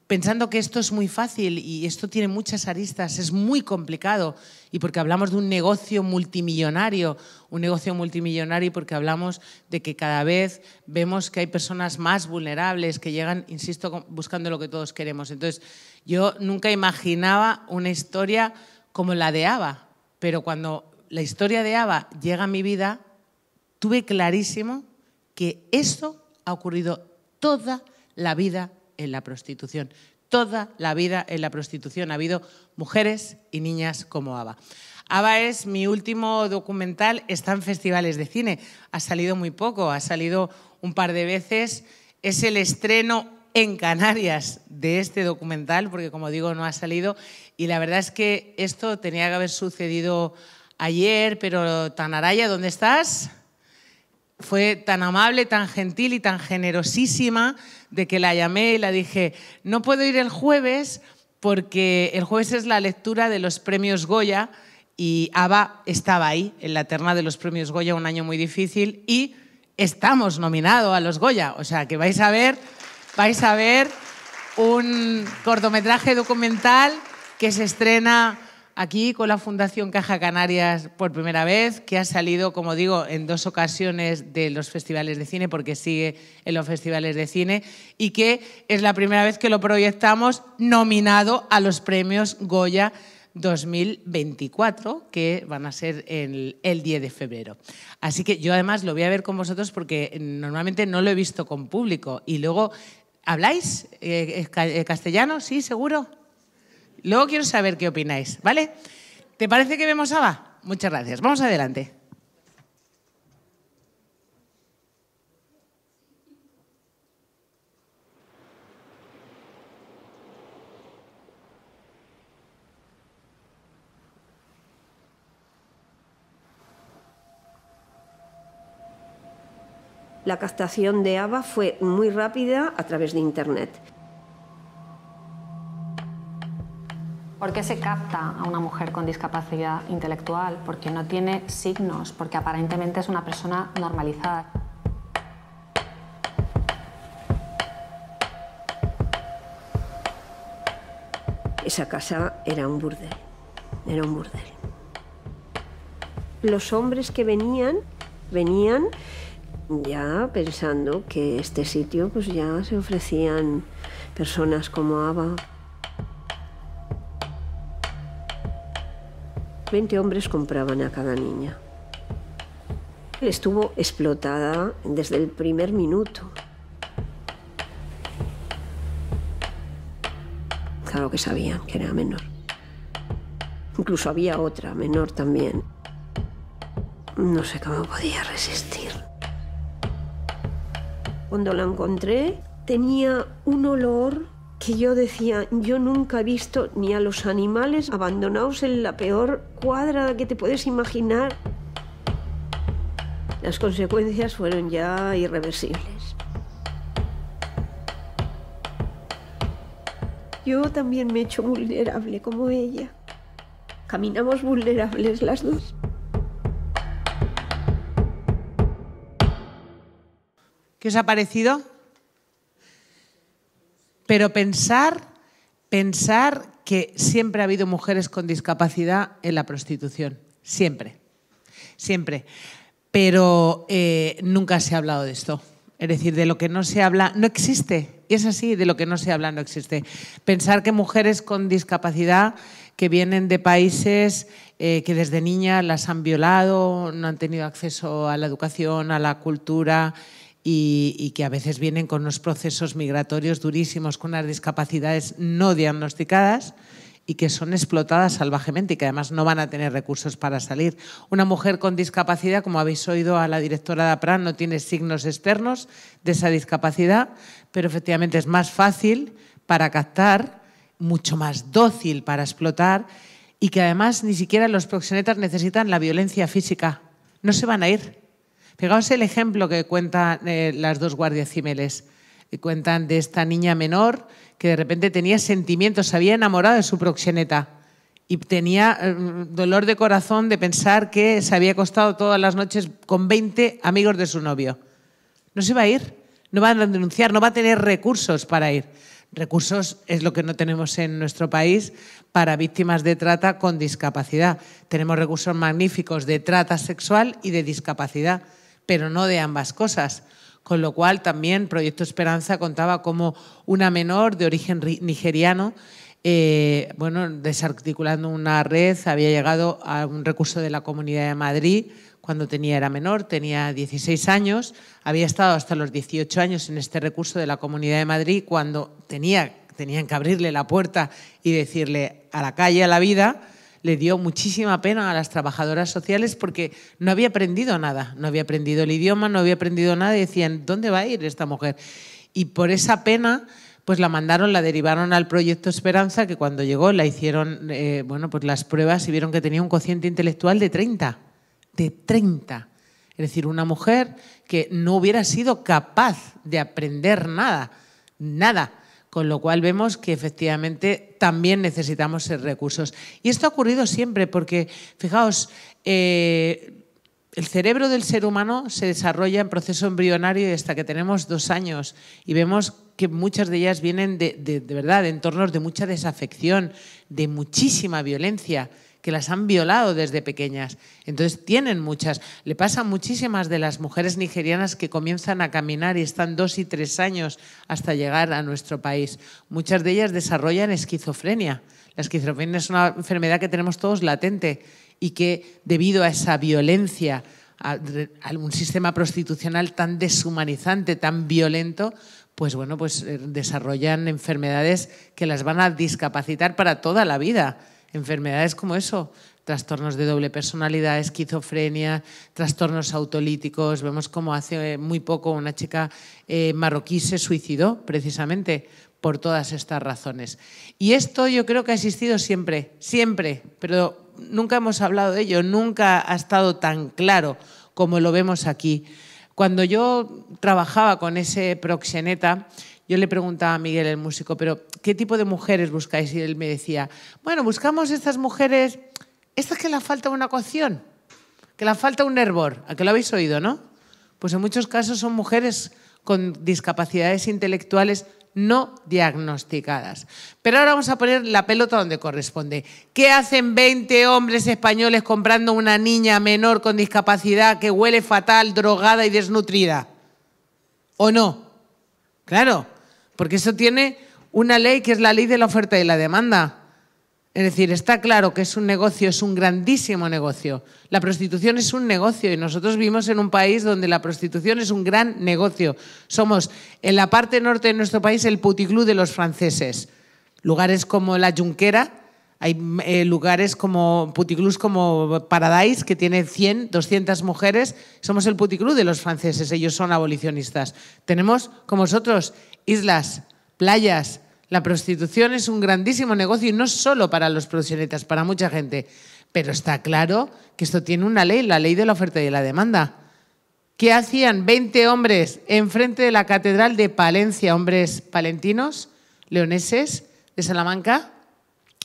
pensando que esto es muy fácil y esto tiene muchas aristas, es muy complicado. Y porque hablamos de un negocio multimillonario, un negocio multimillonario porque hablamos de que cada vez vemos que hay personas más vulnerables que llegan, insisto, buscando lo que todos queremos. Entonces, yo nunca imaginaba una historia como la de Ava, pero cuando la historia de Ava llega a mi vida, tuve clarísimo que eso ha ocurrido toda la vida en la prostitución. Toda la vida en la prostitución ha habido mujeres y niñas como Ava. Ava es mi último documental, está en festivales de cine, ha salido muy poco, ha salido un par de veces, es el estreno en Canarias de este documental, porque como digo, no ha salido, y la verdad es que esto tenía que haber sucedido ayer, pero Tanaraya, ¿dónde estás? fue tan amable, tan gentil y tan generosísima de que la llamé y la dije, no puedo ir el jueves porque el jueves es la lectura de los premios Goya y Abba estaba ahí, en la terna de los premios Goya, un año muy difícil, y estamos nominados a los Goya. O sea que vais a ver, vais a ver un cortometraje documental que se estrena aquí con la Fundación Caja Canarias por primera vez, que ha salido, como digo, en dos ocasiones de los festivales de cine, porque sigue en los festivales de cine, y que es la primera vez que lo proyectamos nominado a los premios Goya 2024, que van a ser el, 10 de febrero. Así que yo además lo voy a ver con vosotros porque normalmente no lo he visto con público y luego... ¿Habláis eh, eh, eh, castellano? Sí, seguro. Luego quiero saber qué opináis, ¿vale? ¿Te parece que vemos Ava? Muchas gracias. Vamos adelante. La captación de ABBA fue muy rápida a través de Internet. ¿Por qué se capta a una mujer con discapacidad intelectual? Porque no tiene signos, porque aparentemente es una persona normalizada. Esa casa era un burdel, era un burdel. Los hombres que venían, venían ya pensando que este sitio pues ya se ofrecían personas como Ava. 20 hombres compraban a cada niña. Estuvo explotada desde el primer minuto. Claro que sabían que era menor. Incluso había otra menor también. No sé cómo podía resistir. Cuando la encontré, tenía un olor que yo decía, yo nunca he visto ni a los animales abandonados en la peor cuadra que te puedes imaginar. Las consecuencias fueron ya irreversibles. Yo también me he hecho vulnerable como ella. Caminamos vulnerables las dos. ¿Qué os ha parecido? Pero pensar, pensar que siempre ha habido mujeres con discapacidad en la prostitución. Siempre. Siempre. Pero eh, nunca se ha hablado de esto. Es decir, de lo que no se habla no existe. Y es así, de lo que no se habla no existe. Pensar que mujeres con discapacidad que vienen de países eh, que desde niña las han violado, no han tenido acceso a la educación, a la cultura, y, que a veces vienen con unos procesos migratorios durísimos, con unas discapacidades no diagnosticadas y que son explotadas salvajemente y que además no van a tener recursos para salir. Una mujer con discapacidad, como habéis oído a la directora de APRAN, no tiene signos externos de esa discapacidad, pero efectivamente es más fácil para captar, mucho más dócil para explotar y que además ni siquiera los proxenetas necesitan la violencia física. No se van a ir, Fijaos el ejemplo que cuentan eh, las dos guardias y cuentan de esta niña menor que de repente tenía sentimientos, se había enamorado de su proxeneta y tenía mm, dolor de corazón de pensar que se había acostado todas las noches con 20 amigos de su novio. No se va a ir, no va a denunciar, no va a tener recursos para ir. Recursos es lo que no tenemos en nuestro país para víctimas de trata con discapacidad. Tenemos recursos magníficos de trata sexual y de discapacidad pero no de ambas cosas. Con lo cual también Proyecto Esperanza contaba como una menor de origen nigeriano, eh, bueno, desarticulando una red, había llegado a un recurso de la Comunidad de Madrid cuando tenía, era menor, tenía 16 años, había estado hasta los 18 años en este recurso de la Comunidad de Madrid cuando tenían que abrirle la puerta y decirle a la calle, a la vida, le dio muchísima pena a las trabajadoras sociales porque no había aprendido nada, no había aprendido el idioma, no había aprendido nada y decían, ¿dónde va a ir esta mujer? Y por esa pena pues la mandaron, la derivaron al proyecto Esperanza, que cuando llegó la hicieron, eh, bueno, pues las pruebas y vieron que tenía un cociente intelectual de 30, de 30. Es decir, una mujer que no hubiera sido capaz de aprender nada, nada con lo cual vemos que efectivamente también necesitamos recursos. Y esto ha ocurrido siempre porque, fijaos, eh, el cerebro del ser humano se desarrolla en proceso embrionario y hasta que tenemos dos años y vemos que muchas de ellas vienen de, verdad, de entornos de mucha desafección, de muchísima violencia que las han violado desde pequeñas. Entonces tienen muchas. Le pasa muchísimas de las mujeres nigerianas que comienzan a caminar y están dos y tres años hasta llegar a nuestro país. Muchas de ellas desarrollan esquizofrenia. La esquizofrenia es una enfermedad que tenemos todos latente y que debido a esa violencia, a, un sistema prostitucional tan deshumanizante, tan violento, pues bueno, pues eh, desarrollan enfermedades que las van a discapacitar para toda la vida enfermedades como eso, trastornos de doble personalidad, esquizofrenia, trastornos autolíticos. Vemos como hace eh, muy poco una chica eh, marroquí se suicidó precisamente por todas estas razones. Y esto yo creo que ha existido siempre, siempre, pero nunca hemos hablado de ello, nunca ha estado tan claro como lo vemos aquí. Cuando yo trabajaba con ese proxeneta, yo le preguntaba a Miguel, el músico, pero ¿qué tipo de mujeres buscáis? Y él me decía, bueno, buscamos estas mujeres, estas que le falta una ecuación, que le falta un hervor, a que lo habéis oído, ¿no? Pues en muchos casos son mujeres con discapacidades intelectuales no diagnosticadas. Pero ahora vamos a poner la pelota donde corresponde. ¿Qué hacen 20 hombres españoles comprando una niña menor con discapacidad que huele fatal, drogada y desnutrida? ¿O no? Claro, porque eso tiene una ley que es la ley de la oferta y la demanda. Es decir, está claro que es un negocio, es un grandísimo negocio. La prostitución es un negocio y nosotros vivimos en un país donde la prostitución es un gran negocio. Somos en la parte norte de nuestro país el puticlú de los franceses. Lugares como La Junquera, hay eh, lugares como puticlubs como Paradise, que tiene 100, 200 mujeres. Somos el puticlub de los franceses, ellos son abolicionistas. Tenemos, como nosotros, islas, playas. La prostitución es un grandísimo negocio y no solo para los prostitutas, para mucha gente. Pero está claro que esto tiene una ley, la ley de la oferta y la demanda. ¿Qué hacían 20 hombres enfrente de la Catedral de Palencia? Hombres palentinos, leoneses, de Salamanca,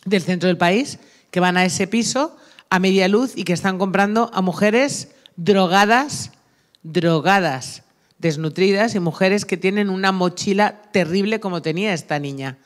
del centro del país, que van a ese piso a media luz y que están comprando a mujeres drogadas, drogadas, desnutridas y mujeres que tienen una mochila terrible como tenía esta niña.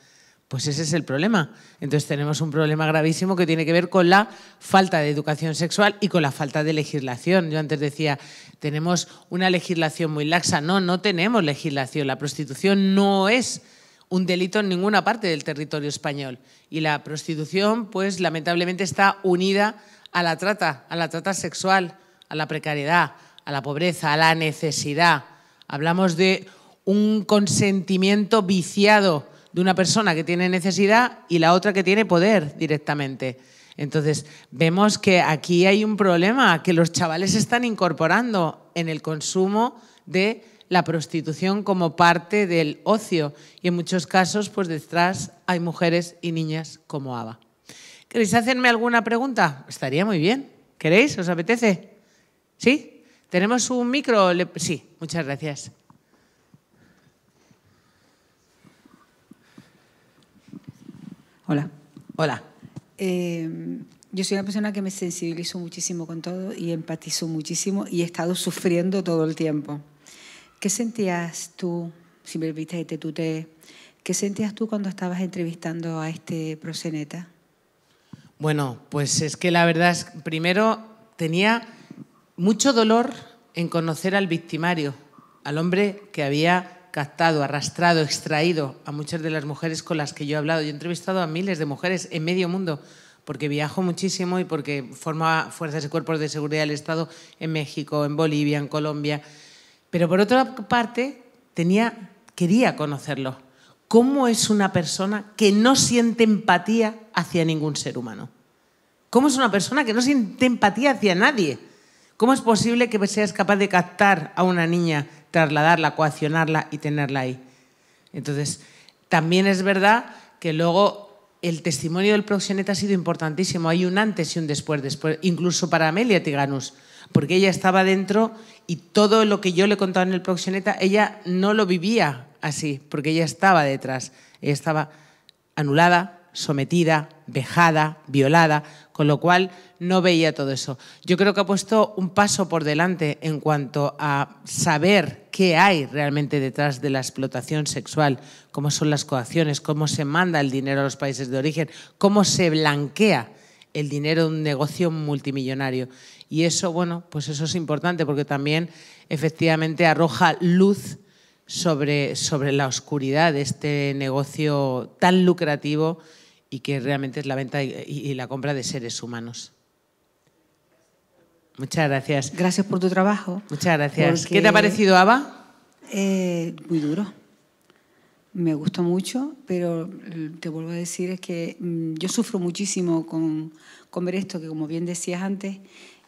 Pues ese es el problema. Entonces tenemos un problema gravísimo que tiene que ver con la falta de educación sexual y con la falta de legislación. Yo antes decía, tenemos una legislación muy laxa. No, no tenemos legislación. La prostitución no es un delito en ninguna parte del territorio español. Y la prostitución, pues lamentablemente está unida a la trata, a la trata sexual, a la precariedad, a la pobreza, a la necesidad Hablamos de un consentimiento viciado de una persona que tiene necesidad y la otra que tiene poder directamente. Entonces, vemos que aquí hay un problema, que los chavales están incorporando en el consumo de la prostitución como parte del ocio y en muchos casos, pues detrás hay mujeres y niñas como Ava. ¿Queréis hacerme alguna pregunta? Estaría muy bien. ¿Queréis? ¿Os apetece? ¿Sí? ¿Tenemos un micro? Sí, muchas gracias. Hola. Hola. Eh, yo soy una persona que me sensibilizo muchísimo con todo y empatizo muchísimo y he estado sufriendo todo el tiempo. ¿Qué sentías tú, si me viste Tuté, qué sentías tú cuando estabas entrevistando a este proseneta? Bueno, pues es que la verdad es, primero tenía mucho dolor en conocer al victimario, al hombre que había captado, arrastrado, extraído a muchas de las mujeres con las que yo he hablado. Yo he entrevistado a miles de mujeres en medio mundo porque viajo muchísimo y porque formaba fuerzas y cuerpos de seguridad del Estado en México, en Bolivia, en Colombia. Pero por otra parte, tenía, quería conocerlo. ¿Cómo es una persona que no siente empatía hacia ningún ser humano? ¿Cómo es una persona que no siente empatía hacia nadie? ¿Cómo es posible que seas capaz de captar a una niña, trasladarla, coaccionarla y tenerla ahí? Entonces, también es verdad que luego el testimonio del proxeneta ha sido importantísimo. Hay un antes y un después, incluso para Amelia Tiganus, porque ella estaba dentro y todo lo que yo le contaba en el proxeneta, ella no lo vivía así, porque ella estaba detrás. Ella estaba anulada, sometida, vejada, violada, con lo cual no veía todo eso. Yo creo que ha puesto un paso por delante en cuanto a saber qué hay realmente detrás de la explotación sexual, cómo son las coacciones, cómo se manda el dinero a los países de origen, cómo se blanquea el dinero de un negocio multimillonario. Y eso, bueno, pues eso es importante porque también efectivamente arroja luz sobre, sobre la oscuridad de este negocio tan lucrativo y que realmente es la venta y la compra de seres humanos. Muchas gracias. Gracias por tu trabajo. Muchas gracias. ¿Qué te ha parecido, Ava? Eh, muy duro. Me gustó mucho, pero te vuelvo a decir es que mm, yo sufro muchísimo con, ver esto, que como bien decías antes,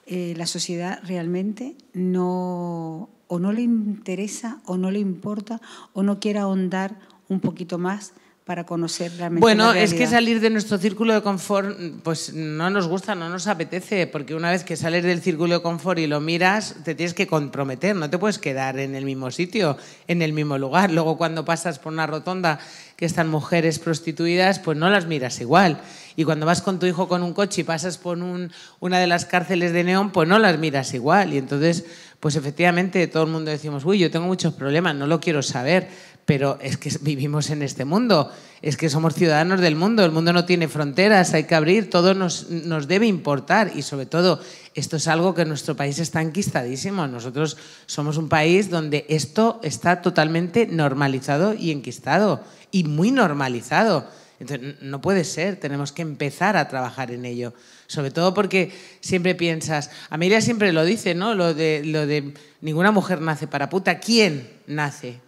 eh, la sociedad realmente no o no le interesa o no le importa o no quiere ahondar un poquito más para conocer realmente. Bueno, es que salir de nuestro círculo de confort, pues no nos gusta, no nos apetece, porque una vez que sales del círculo de confort y lo miras, te tienes que comprometer, no te puedes quedar en el mismo sitio, en el mismo lugar. Luego cuando pasas por una rotonda que están mujeres prostituidas, pues no las miras igual. Y cuando vas con tu hijo con un coche y pasas por una de las cárceles de neón, pues no las miras igual. Y entonces, pues efectivamente todo el mundo decimos, uy, yo tengo muchos problemas, no lo quiero saber pero es que vivimos en este mundo, es que somos ciudadanos del mundo, el mundo no tiene fronteras, hay que abrir, todo nos, debe importar y sobre todo esto es algo que en nuestro país está enquistadísimo. Nosotros somos un país donde esto está totalmente normalizado y enquistado y muy normalizado. Entonces, no puede ser, tenemos que empezar a trabajar en ello. Sobre todo porque siempre piensas, Amelia siempre lo dice, ¿no? Lo de, lo de ninguna mujer nace para puta. ¿Quién nace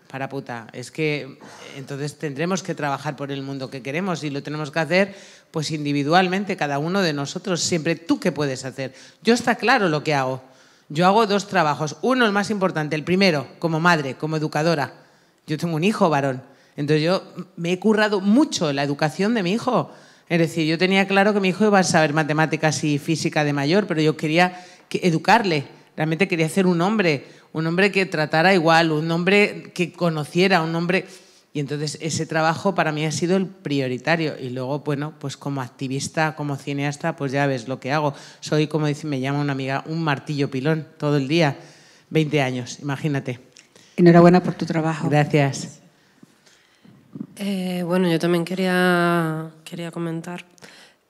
es que entonces tendremos que trabajar por el mundo que queremos y lo tenemos que hacer pues individualmente, cada uno de nosotros. Siempre tú que puedes hacer. Yo está claro lo que hago. Yo hago dos trabajos. Uno, el más importante, el primero, como madre, como educadora. Yo tengo un hijo varón. Entonces yo me he currado mucho la educación de mi hijo. Es decir, yo tenía claro que mi hijo iba a saber matemáticas y física de mayor, pero yo quería que educarle Realmente quería hacer un hombre, un hombre que tratara igual, un hombre que conociera, un hombre... Y entonces ese trabajo para mí ha sido el prioritario. Y luego, bueno, pues como activista, como cineasta, pues ya ves lo que hago. Soy, como dice, me llama una amiga, un martillo pilón todo el día. 20 años, imagínate. Enhorabuena por tu trabajo. Gracias. Eh, bueno, yo también quería, quería comentar.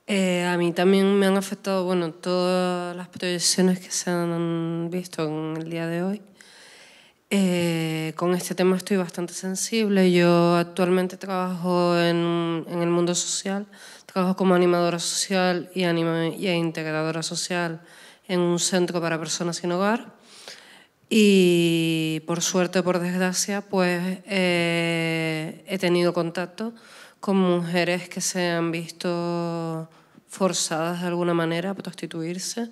Eh, a mí también me han afectado, bueno, todas las proyecciones que se han visto en el día de hoy. Eh, con este tema estoy bastante sensible. Yo actualmente trabajo en, el mundo social, trabajo como animadora social y, y integradora social en un centro para personas sin hogar. Y por suerte, por desgracia, pues eh, he tenido contacto con mujeres que se han visto forzadas de alguna manera a prostituirse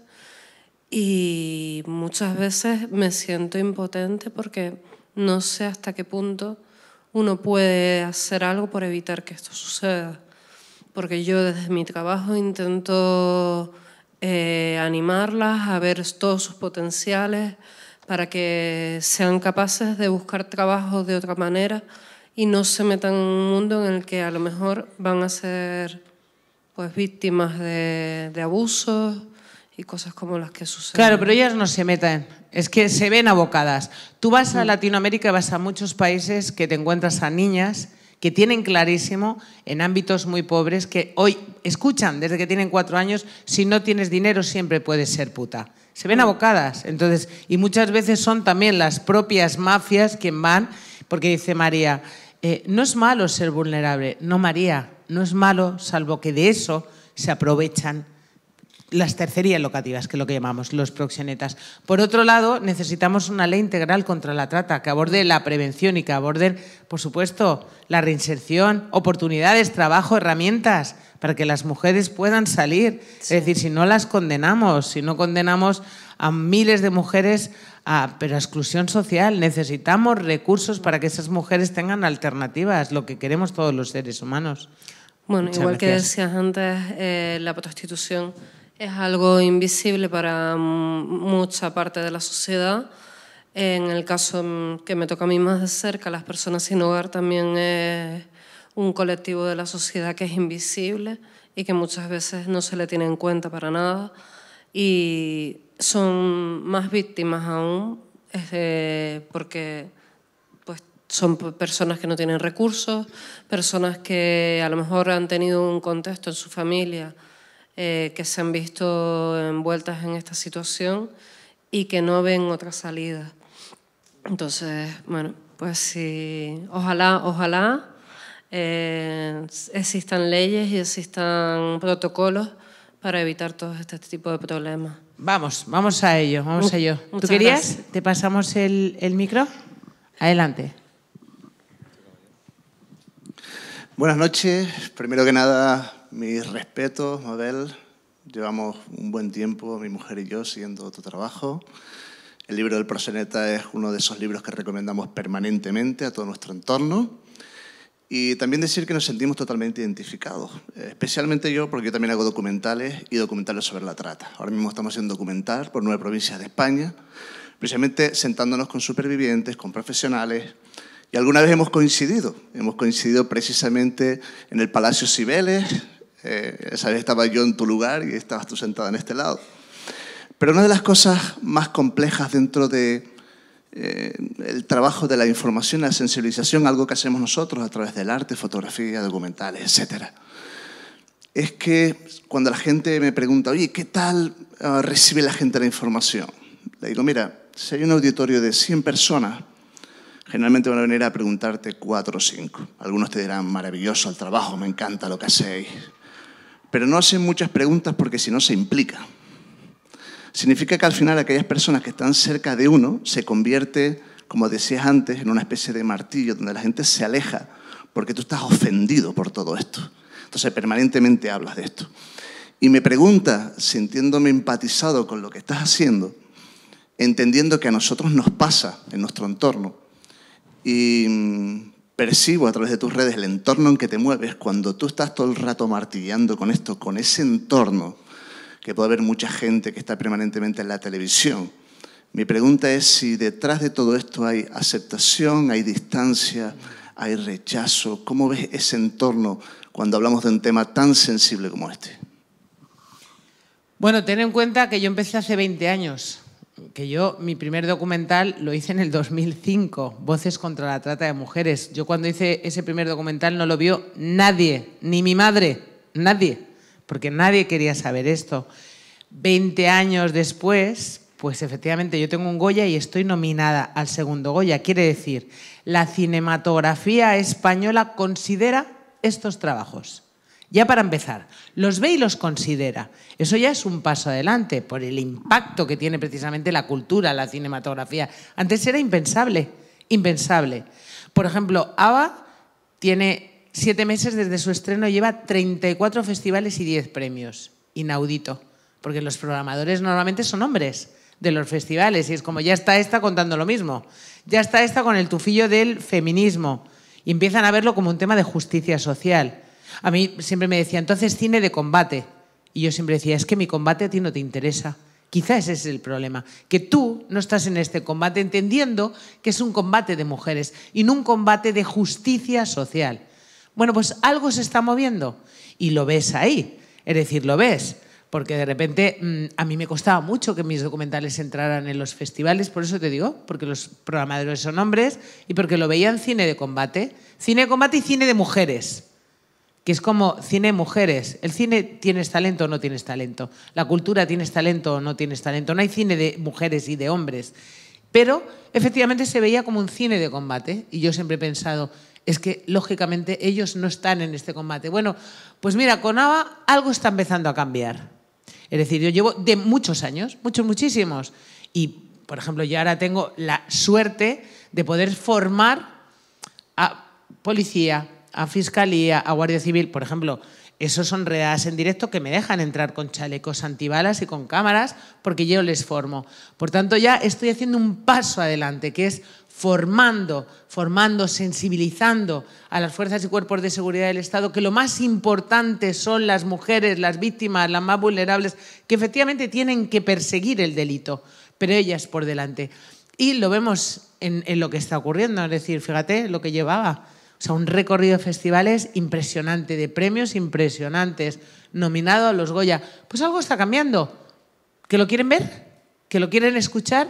y muchas veces me siento impotente porque no sé hasta qué punto uno puede hacer algo por evitar que esto suceda. Porque yo desde mi trabajo intento eh, animarlas a ver todos sus potenciales para que sean capaces de buscar trabajo de otra manera y no se metan en un mundo en el que a lo mejor van a ser pues víctimas de, abusos y cosas como las que suceden. Claro, pero ellas no se meten, es que se ven abocadas. Tú vas a mm. Latinoamérica, vas a muchos países que te encuentras a niñas que tienen clarísimo en ámbitos muy pobres que hoy escuchan desde que tienen cuatro años, si no tienes dinero siempre puedes ser puta. Se ven mm. abocadas, entonces, y muchas veces son también las propias mafias quienes van, porque dice María, eh, no es malo ser vulnerable, no María, no es malo, salvo que de eso se aprovechan las tercerías locativas, que es lo que llamamos los proxenetas. Por otro lado, necesitamos una ley integral contra la trata que aborde la prevención y que aborde, por supuesto, la reinserción, oportunidades, trabajo, herramientas para que las mujeres puedan salir. Es decir, si no las condenamos, si no condenamos a miles de mujeres Ah, pero exclusión social, necesitamos recursos para que esas mujeres tengan alternativas, lo que queremos todos los seres humanos. Bueno, igual que decías antes, eh, la prostitución es algo invisible para mucha parte de la sociedad. En el caso mm, que me toca a mí más de cerca, las personas sin hogar también es un colectivo de la sociedad que es invisible y que muchas veces no se le tiene en cuenta para nada. Y son más víctimas aún porque pues, son personas que no tienen recursos, personas que a lo mejor han tenido un contexto en su familia eh, que se han visto envueltas en esta situación y que no ven otra salida. Entonces, bueno, pues sí, ojalá, ojalá eh, existan leyes y existan protocolos para evitar todo este tipo de problemas. Vamos, vamos a ello, vamos a ello. ¿Tú querías? ¿Te pasamos el, micro? Adelante. Buenas noches. Primero que nada, mis respetos, Mabel. Llevamos un buen tiempo, mi mujer y yo, siguiendo tu trabajo. El libro del proseneta es uno de esos libros que recomendamos permanentemente a todo nuestro entorno. Y también decir que nos sentimos totalmente identificados, eh, especialmente yo porque yo también hago documentales y documentales sobre la trata. Ahora mismo estamos haciendo documental por nueve provincias de España, precisamente sentándonos con supervivientes, con profesionales. Y alguna vez hemos coincidido, hemos coincidido precisamente en el Palacio Cibeles, eh, esa vez estaba yo en tu lugar y estabas tú sentada en este lado. Pero una de las cosas más complejas dentro de eh, el trabajo de la información, la sensibilización, algo que hacemos nosotros a través del arte, fotografía, documentales, etc. Es que cuando la gente me pregunta, oye, ¿qué tal ah, recibe la gente la información? Le digo, mira, si hay un auditorio de 100 personas, generalmente van a venir a preguntarte 4 o 5. Algunos te dirán, maravilloso el trabajo, me encanta lo que hacéis. Pero no hacen muchas preguntas porque si no se implica. Significa que al final aquellas personas que están cerca de uno se convierte, como decías antes, en una especie de martillo donde la gente se aleja porque tú estás ofendido por todo esto. Entonces permanentemente hablas de esto. Y me pregunta, sintiéndome empatizado con lo que estás haciendo, entendiendo que a nosotros nos pasa en nuestro entorno, y mm, percibo a través de tus redes el entorno en que te mueves, cuando tú estás todo el rato martillando con esto, con ese entorno, que puede haber mucha gente que está permanentemente en la televisión. Mi pregunta es si detrás de todo esto hay aceptación, hay distancia, hay rechazo. ¿Cómo ves ese entorno cuando hablamos de un tema tan sensible como este? Bueno, ten en cuenta que yo empecé hace 20 años, que yo mi primer documental lo hice en el 2005, Voces contra la Trata de Mujeres. Yo cuando hice ese primer documental no lo vio nadie, ni mi madre, nadie porque nadie quería saber esto. Veinte años después, pues efectivamente yo tengo un Goya y estoy nominada al segundo Goya. Quiere decir, la cinematografía española considera estos trabajos. Ya para empezar, los ve y los considera. Eso ya es un paso adelante por el impacto que tiene precisamente la cultura, la cinematografía. Antes era impensable, impensable. Por ejemplo, ABBA tiene Siete meses desde su estreno lleva 34 festivales y 10 premios. Inaudito, porque los programadores normalmente son hombres de los festivales y es como ya está esta contando lo mismo, ya está esta con el tufillo del feminismo y empiezan a verlo como un tema de justicia social. A mí siempre me decía, entonces cine de combate. Y yo siempre decía, es que mi combate a ti no te interesa. quizás ese es el problema, que tú no estás en este combate entendiendo que es un combate de mujeres y no un combate de justicia social. Bueno, pues algo se está moviendo y lo ves ahí. Es decir, lo ves porque de repente mm, a mí me costaba mucho que mis documentales entraran en los festivales, por eso te digo, porque los programadores son hombres y porque lo veían cine de combate, cine de combate y cine de mujeres, que es como cine de mujeres. El cine tienes talento o no tienes talento, la cultura tienes talento o no tienes talento, no hay cine de mujeres y de hombres, pero efectivamente se veía como un cine de combate y yo siempre he pensado, es que lógicamente ellos no están en este combate. Bueno, pues mira, con ABA algo está empezando a cambiar. Es decir, yo llevo de muchos años, muchos, muchísimos. Y, por ejemplo, yo ahora tengo la suerte de poder formar a policía, a fiscalía, a guardia civil, por ejemplo. Esos son redadas en directo que me dejan entrar con chalecos antibalas y con cámaras porque yo les formo. Por tanto, ya estoy haciendo un paso adelante, que es formando, formando, sensibilizando a las fuerzas y cuerpos de seguridad del Estado, que lo más importante son las mujeres, las víctimas, las más vulnerables, que efectivamente tienen que perseguir el delito, pero ellas por delante. Y lo vemos en, en lo que está ocurriendo, es decir, fíjate lo que llevaba. O sea, un recorrido de festivales impresionante, de premios impresionantes, nominado a los Goya. Pues algo está cambiando. ¿Que lo quieren ver? ¿Que lo quieren escuchar?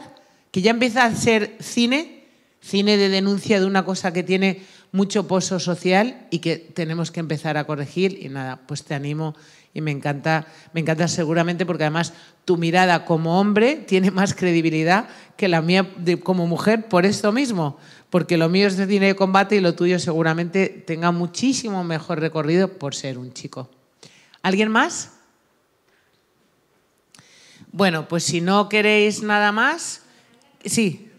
¿Que ya empieza a ser cine? cine de denuncia de una cosa que tiene mucho pozo social y que tenemos que empezar a corregir. Y nada, pues te animo y me encanta, me encanta seguramente porque además tu mirada como hombre tiene más credibilidad que la mía como mujer por esto mismo, porque lo mío es de cine de combate y lo tuyo seguramente tenga muchísimo mejor recorrido por ser un chico. ¿Alguien más? Bueno, pues si no queréis nada más, sí.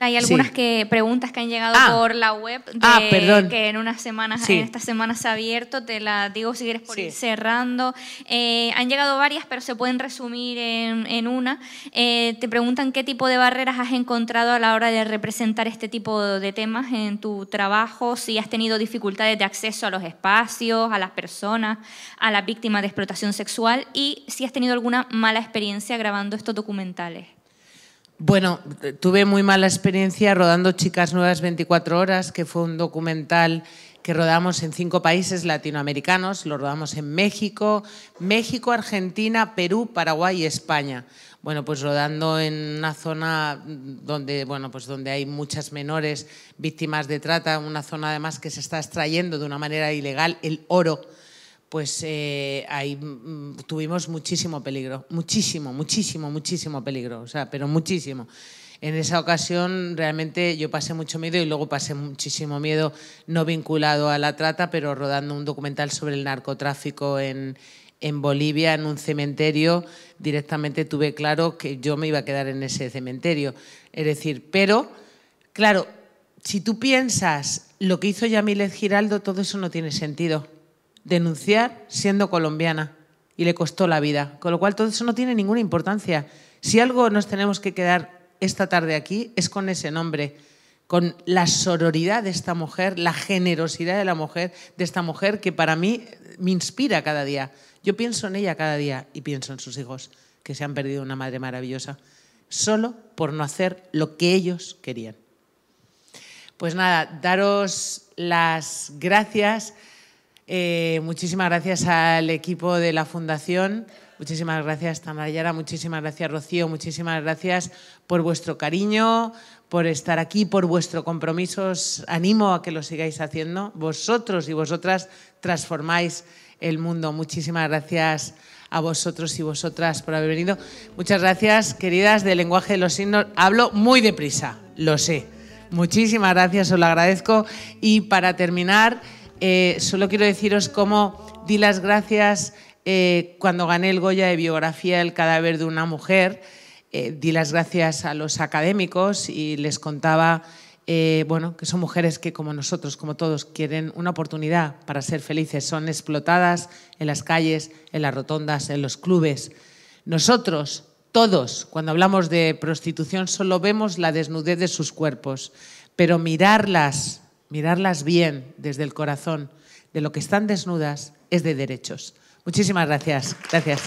Hay algunas que, preguntas que han llegado ah. por la web de, ah, que en unas semanas, en estas semanas se ha abierto, te la digo si quieres por ir cerrando. Eh, han llegado varias, pero se pueden resumir en, una. Eh, te preguntan qué tipo de barreras has encontrado a la hora de representar este tipo de temas en tu trabajo, si has tenido dificultades de acceso a los espacios, a las personas, a las víctimas de explotación sexual y si has tenido alguna mala experiencia grabando estos documentales. Bueno, tuve muy mala experiencia rodando Chicas Nuevas 24 Horas, que fue un documental que rodamos en cinco países latinoamericanos, lo rodamos en México, México, Argentina, Perú, Paraguay y España. Bueno, pues rodando en una zona donde, pues donde hay muchas menores víctimas de trata, una zona además que se está extrayendo de una manera ilegal el oro pues eh, ahí mm, tuvimos muchísimo peligro, muchísimo, muchísimo, muchísimo peligro, o sea, pero muchísimo. En esa ocasión realmente yo pasé mucho miedo y luego pasé muchísimo miedo, no vinculado a la trata, pero rodando un documental sobre el narcotráfico en, en Bolivia, en un cementerio, directamente tuve claro que yo me iba a quedar en ese cementerio. Es decir, pero, claro, si tú piensas lo que hizo Yamile Giraldo, todo eso no tiene sentido denunciar siendo colombiana y le costó la vida. Con lo cual, todo eso no tiene ninguna importancia. Si algo nos tenemos que quedar esta tarde aquí es con ese nombre, con la sororidad de esta mujer, la generosidad de la mujer, de esta mujer que para mí eh, me inspira cada día. Yo pienso en ella cada día y pienso en sus hijos, que se han perdido una madre maravillosa, solo por no hacer lo que ellos querían. Pues nada, daros las gracias. Eh, muchísimas gracias al equipo de la Fundación. Muchísimas gracias, Tamayara. Muchísimas gracias, Rocío. Muchísimas gracias por vuestro cariño, por estar aquí, por vuestro compromiso. Os animo a que lo sigáis haciendo. Vosotros y vosotras transformáis el mundo. Muchísimas gracias a vosotros y vosotras por haber venido. Muchas gracias, queridas, del lenguaje de los signos. Hablo muy deprisa, lo sé. Muchísimas gracias, os lo agradezco. Y para terminar... Eh, solo quiero deciros cómo di las gracias eh, cuando gané el Goya de Biografía El cadáver de una mujer. Eh, di las gracias a los académicos y les contaba bueno, que son mujeres que, como nosotros, como todos, quieren una oportunidad para ser felices. Son explotadas en las calles, en las rotondas, en los clubes. Nosotros, todos, cuando hablamos de prostitución, solo vemos la desnudez de sus cuerpos, pero mirarlas mirarlas bien desde el corazón, de lo que están desnudas, es de derechos. Muchísimas gracias. Gracias.